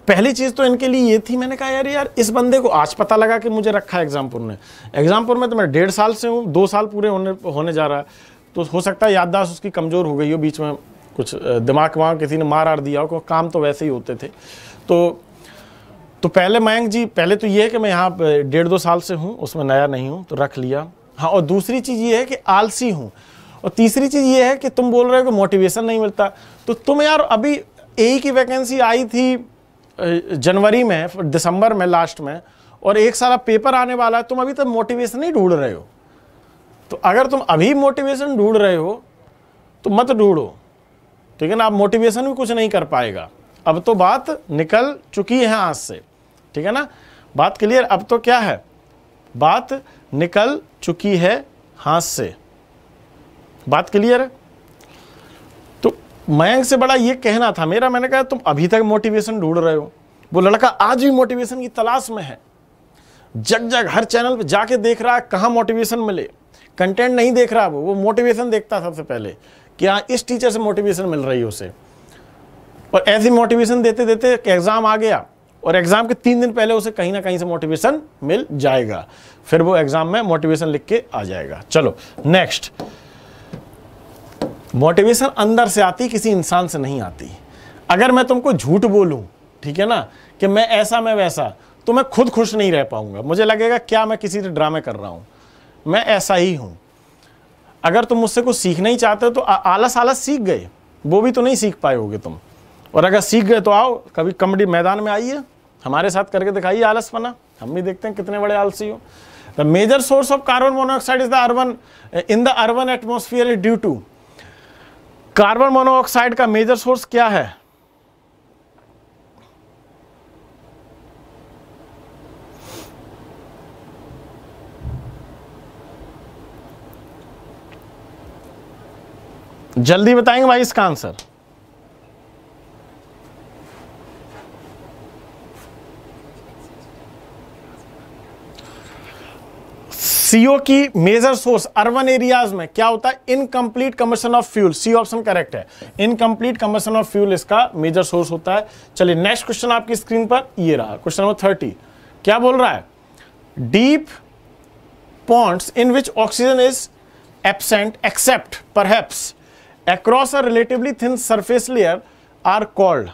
पहली चीज़ तो इनके लिए ये थी मैंने कहा यार यार इस बंदे को आज पता लगा कि मुझे रखा है एग्जामपुर ने एग्जामपुर में तो मैं डेढ़ साल से हूँ दो साल पूरे होने होने जा रहा है तो हो सकता है याददाश्त उसकी कमज़ोर हो गई हो बीच में कुछ दिमाग वहाँ किसी ने मार आर दिया हो काम तो वैसे ही होते थे तो तो पहले मयंक जी पहले तो ये है कि मैं यहाँ डेढ़ दो साल से हूँ उसमें नया नहीं हूँ तो रख लिया हाँ और दूसरी चीज़ ये है कि आलसी हूँ और तीसरी चीज़ ये है कि तुम बोल रहे हो कि मोटिवेशन नहीं मिलता तो तुम यार अभी ए की वैकेंसी आई थी जनवरी में दिसंबर में लास्ट में और एक सारा पेपर आने वाला है तुम अभी तक मोटिवेशन ही ढूंढ रहे हो तो अगर तुम अभी मोटिवेशन ढूंढ रहे हो तो मत ढूंढो ठीक है ना आप मोटिवेशन भी कुछ नहीं कर पाएगा अब तो बात निकल चुकी है हाथ से ठीक है ना बात क्लियर अब तो क्या है बात निकल चुकी है हाथ से बात क्लियर है तो मयंक से बड़ा ये कहना था मेरा मैंने कहा तुम अभी तक मोटिवेशन ढूंढ रहे हो वो लड़का आज भी मोटिवेशन की तलाश में है जग जग हर चैनल पे जाके देख रहा है कहाँ मोटिवेशन मिले कंटेंट नहीं देख रहा वो वो मोटिवेशन देखता सबसे पहले कि हाँ इस टीचर से मोटिवेशन मिल रही है उसे और ऐसी मोटिवेशन देते देते एग्ज़ाम आ गया और एग्ज़ाम के तीन दिन पहले उसे कहीं ना कहीं से मोटिवेशन मिल जाएगा फिर वो एग्ज़ाम में मोटिवेशन लिख के आ जाएगा चलो नेक्स्ट मोटिवेशन अंदर से आती किसी इंसान से नहीं आती अगर मैं तुमको झूठ बोलूं ठीक है ना कि मैं ऐसा मैं वैसा तो मैं खुद खुश नहीं रह पाऊंगा मुझे लगेगा क्या मैं किसी से ड्रामे कर रहा हूं मैं ऐसा ही हूं अगर तुम मुझसे कुछ सीखना ही चाहते हो तो आलस आलस सीख गए वो भी तो नहीं सीख पाए होगे तुम और अगर सीख गए तो आओ कभी कमडी मैदान में आइए हमारे साथ करके दिखाइए आलस बना हम भी देखते हैं कितने बड़े आलसी हो the major source of carbon monoxide is the urban in the urban atmosphere is due to carbon monoxide का मेजर सोर्स क्या है जल्दी बताएंगे भाई इसका आंसर सीओ की मेजर सोर्स अर्बन एरियाज में क्या होता है incomplete combustion of fuel C option correct है इनकम्प्लीट कमर्शन ऑफ फ्यूल इसका मेजर सोर्स होता है चलिए नेक्स्ट क्वेश्चन आपकी स्क्रीन पर ये रहा क्वेश्चन नंबर थर्टी क्या बोल रहा है deep ponds in which oxygen is absent except perhaps across a relatively thin surface layer are called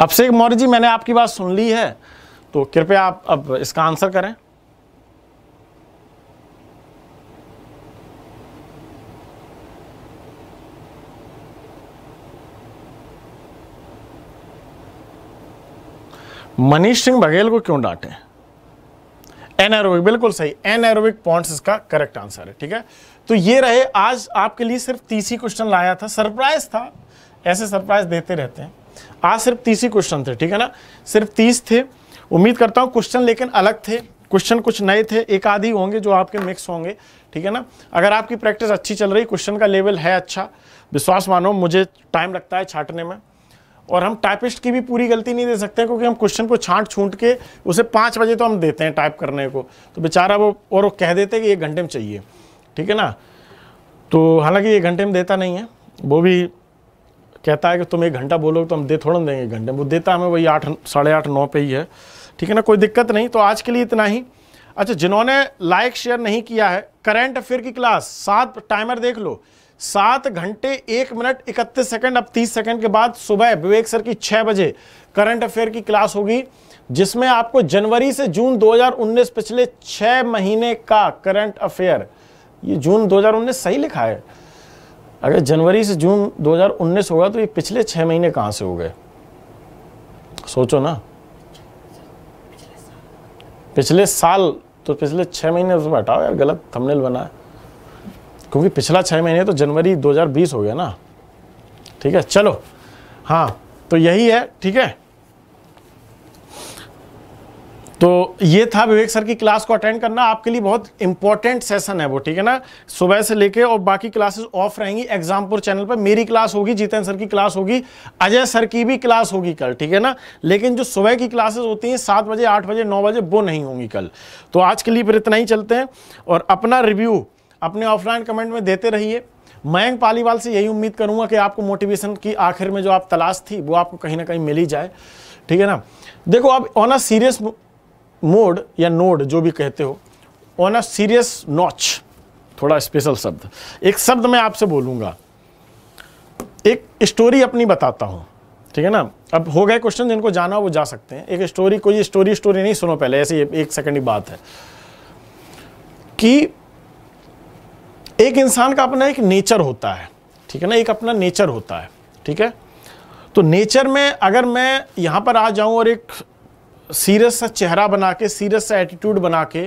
अब से मौर्य जी मैंने आपकी बात सुन ली है तो कृपया आप अब इसका आंसर करें मनीष सिंह बघेल को क्यों डांटे एनारोबिक बिल्कुल सही एनारोबिक पॉइंट्स इसका करेक्ट आंसर है ठीक है तो ये रहे आज आपके लिए सिर्फ तीसरी क्वेश्चन लाया था सरप्राइज था ऐसे सरप्राइज देते रहते हैं आज सिर्फ तीसरी क्वेश्चन थे ठीक है ना सिर्फ तीस थे उम्मीद करता हूँ क्वेश्चन लेकिन अलग थे क्वेश्चन कुछ नए थे एक आधी होंगे जो आपके मिक्स होंगे ठीक है ना अगर आपकी प्रैक्टिस अच्छी चल रही क्वेश्चन का लेवल है अच्छा विश्वास मानो मुझे टाइम लगता है छाटने में और हम टाइपिस्ट की भी पूरी गलती नहीं दे सकते क्योंकि हम क्वेश्चन को छांट छूट के उसे पाँच बजे तो हम देते हैं टाइप करने को तो बेचारा वो और वो कह देते हैं कि एक घंटे में चाहिए ठीक है ना तो हालांकि एक घंटे में देता नहीं है वो भी कहता है कि तुम एक घंटा बोलोगे तो हम दे थोड़ा देंगे एक घंटे वो देता हमें वही आठ साढ़े आठ नौ पे ही है ठीक है ना कोई दिक्कत नहीं तो आज के लिए इतना ही अच्छा जिन्होंने लाइक शेयर नहीं किया है करेंट अफेयर की क्लास सात टाइमर देख लो सात घंटे एक मिनट इकतीस सेकंड अब तीस सेकंड के बाद सुबह विवेक सर की छह बजे करंट अफेयर की क्लास होगी जिसमें आपको जनवरी से जून 2019 पिछले छह महीने का करंट अफेयर ये जून 2019 सही लिखा है अगर जनवरी से जून 2019 होगा तो ये पिछले छह महीने कहां से हो गए सोचो ना पिछले साल तो पिछले छह महीने उसमें हटाओ यार गलत थंबनेल बना है क्योंकि पिछला छः महीने तो जनवरी 2020 हो गया ना ठीक है चलो हाँ तो यही है ठीक है तो ये था विवेक सर की क्लास को अटेंड करना आपके लिए बहुत इंपॉर्टेंट सेशन है वो ठीक है ना सुबह से लेके और बाकी क्लासेस ऑफ रहेंगी एग्जामपुर चैनल पर मेरी क्लास होगी जीतेन सर की क्लास होगी अजय सर की भी क्लास होगी कल ठीक है ना लेकिन जो सुबह की क्लासेस होती हैं सात बजे आठ बजे नौ बजे वो नहीं होंगी कल तो आज के लिए फिर इतना ही चलते हैं और अपना रिव्यू अपने ऑफलाइन कमेंट में देते रहिए मयंक पालीवाल से यही उम्मीद करूंगा कि आपको मोटिवेशन की आखिर में जो आप तलाश थी वो आपको कहीं ना कहीं मिल ही जाए ठीक है ना देखो आप ऑन अ सीरियस मोड या नोड जो भी कहते हो ऑन अ सीरियस नॉच थोड़ा स्पेशल शब्द एक शब्द मैं आपसे बोलूंगा एक स्टोरी अपनी बताता हूँ ठीक है ना अब हो गए क्वेश्चन जिनको जाना वो जा सकते हैं एक स्टोरी कोई स्टोरी स्टोरी नहीं सुनो पहले ऐसे एक सेकंड की बात है कि एक इंसान का अपना एक नेचर होता है ठीक है ना एक अपना नेचर होता है ठीक है तो नेचर में अगर मैं यहाँ पर आ जाऊँ और एक सीरियस सा चेहरा बना के सीरियस सा एटीट्यूड बना के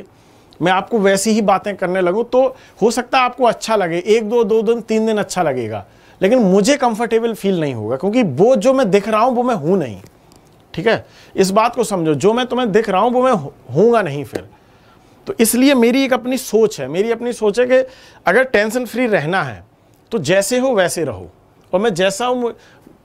मैं आपको वैसी ही बातें करने लगूँ तो हो सकता है आपको अच्छा लगे एक दो दो दिन तीन दिन अच्छा लगेगा लेकिन मुझे कंफर्टेबल फील नहीं होगा क्योंकि वो जो मैं दिख रहा हूँ वो मैं हूँ नहीं ठीक है इस बात को समझो जो मैं तुम्हें दिख रहा हूँ वो मैं हूँगा नहीं फिर तो इसलिए मेरी एक अपनी सोच है मेरी अपनी सोच है कि अगर टेंशन फ्री रहना है तो जैसे हो वैसे रहो और मैं जैसा हूँ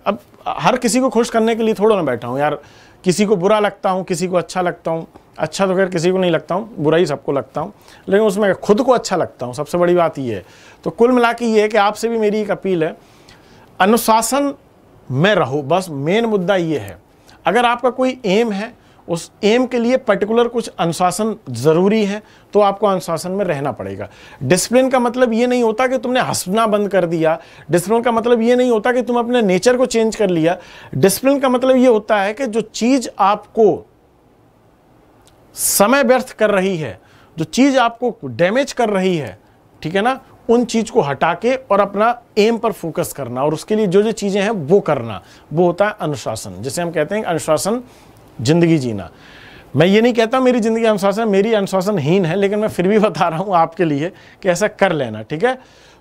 अब हर किसी को खुश करने के लिए थोड़ा ना बैठा हूँ यार किसी को बुरा लगता हूँ किसी को अच्छा लगता हूँ अच्छा तो खैर किसी को नहीं लगता हूँ बुरा ही सबको लगता हूँ लेकिन उसमें खुद को अच्छा लगता हूँ सबसे बड़ी बात ये है तो कुल मिला के ये है कि आपसे भी मेरी एक अपील है अनुशासन में रहो बस मेन मुद्दा ये है अगर आपका कोई एम है उस एम के लिए पर्टिकुलर कुछ अनुशासन ज़रूरी है तो आपको अनुशासन में रहना पड़ेगा डिसिप्लिन का मतलब ये नहीं होता कि तुमने हंसना बंद कर दिया डिसिप्लिन का मतलब ये नहीं होता कि तुम अपने नेचर को चेंज कर लिया डिसिप्लिन का मतलब ये होता है कि जो चीज़ आपको समय व्यर्थ कर रही है जो चीज़ आपको डैमेज कर रही है ठीक है ना उन चीज़ को हटा के और अपना एम पर फोकस करना और उसके लिए जो जो चीज़ें हैं वो करना वो होता है अनुशासन जिसे हम कहते हैं अनुशासन ज़िंदगी जीना मैं ये नहीं कहता मेरी ज़िंदगी अनुशासन मेरी अनुशासनहीन है लेकिन मैं फिर भी बता रहा हूँ आपके लिए कि ऐसा कर लेना ठीक है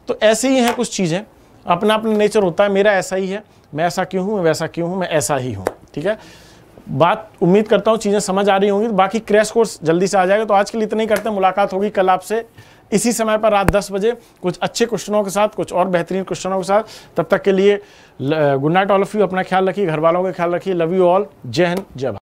तो ऐसे ही हैं कुछ चीज़ें अपना अपना नेचर होता है मेरा ऐसा ही है मैं ऐसा क्यों हूँ वैसा क्यों हूँ मैं ऐसा ही हूँ ठीक है बात उम्मीद करता हूँ चीज़ें समझ आ रही होंगी तो बाकी क्रैश कोर्स जल्दी से आ जाएगा तो आज के लिए इतना ही करते हैं मुलाकात होगी कल आपसे इसी समय पर रात दस बजे कुछ अच्छे क्वेश्चनों के साथ कुछ और बेहतरीन क्वेश्चनों के साथ तब तक के लिए good night all of you अपना ख्याल रखिए घर वालों का ख्याल रखिए लव यू ऑल जय हिंद जय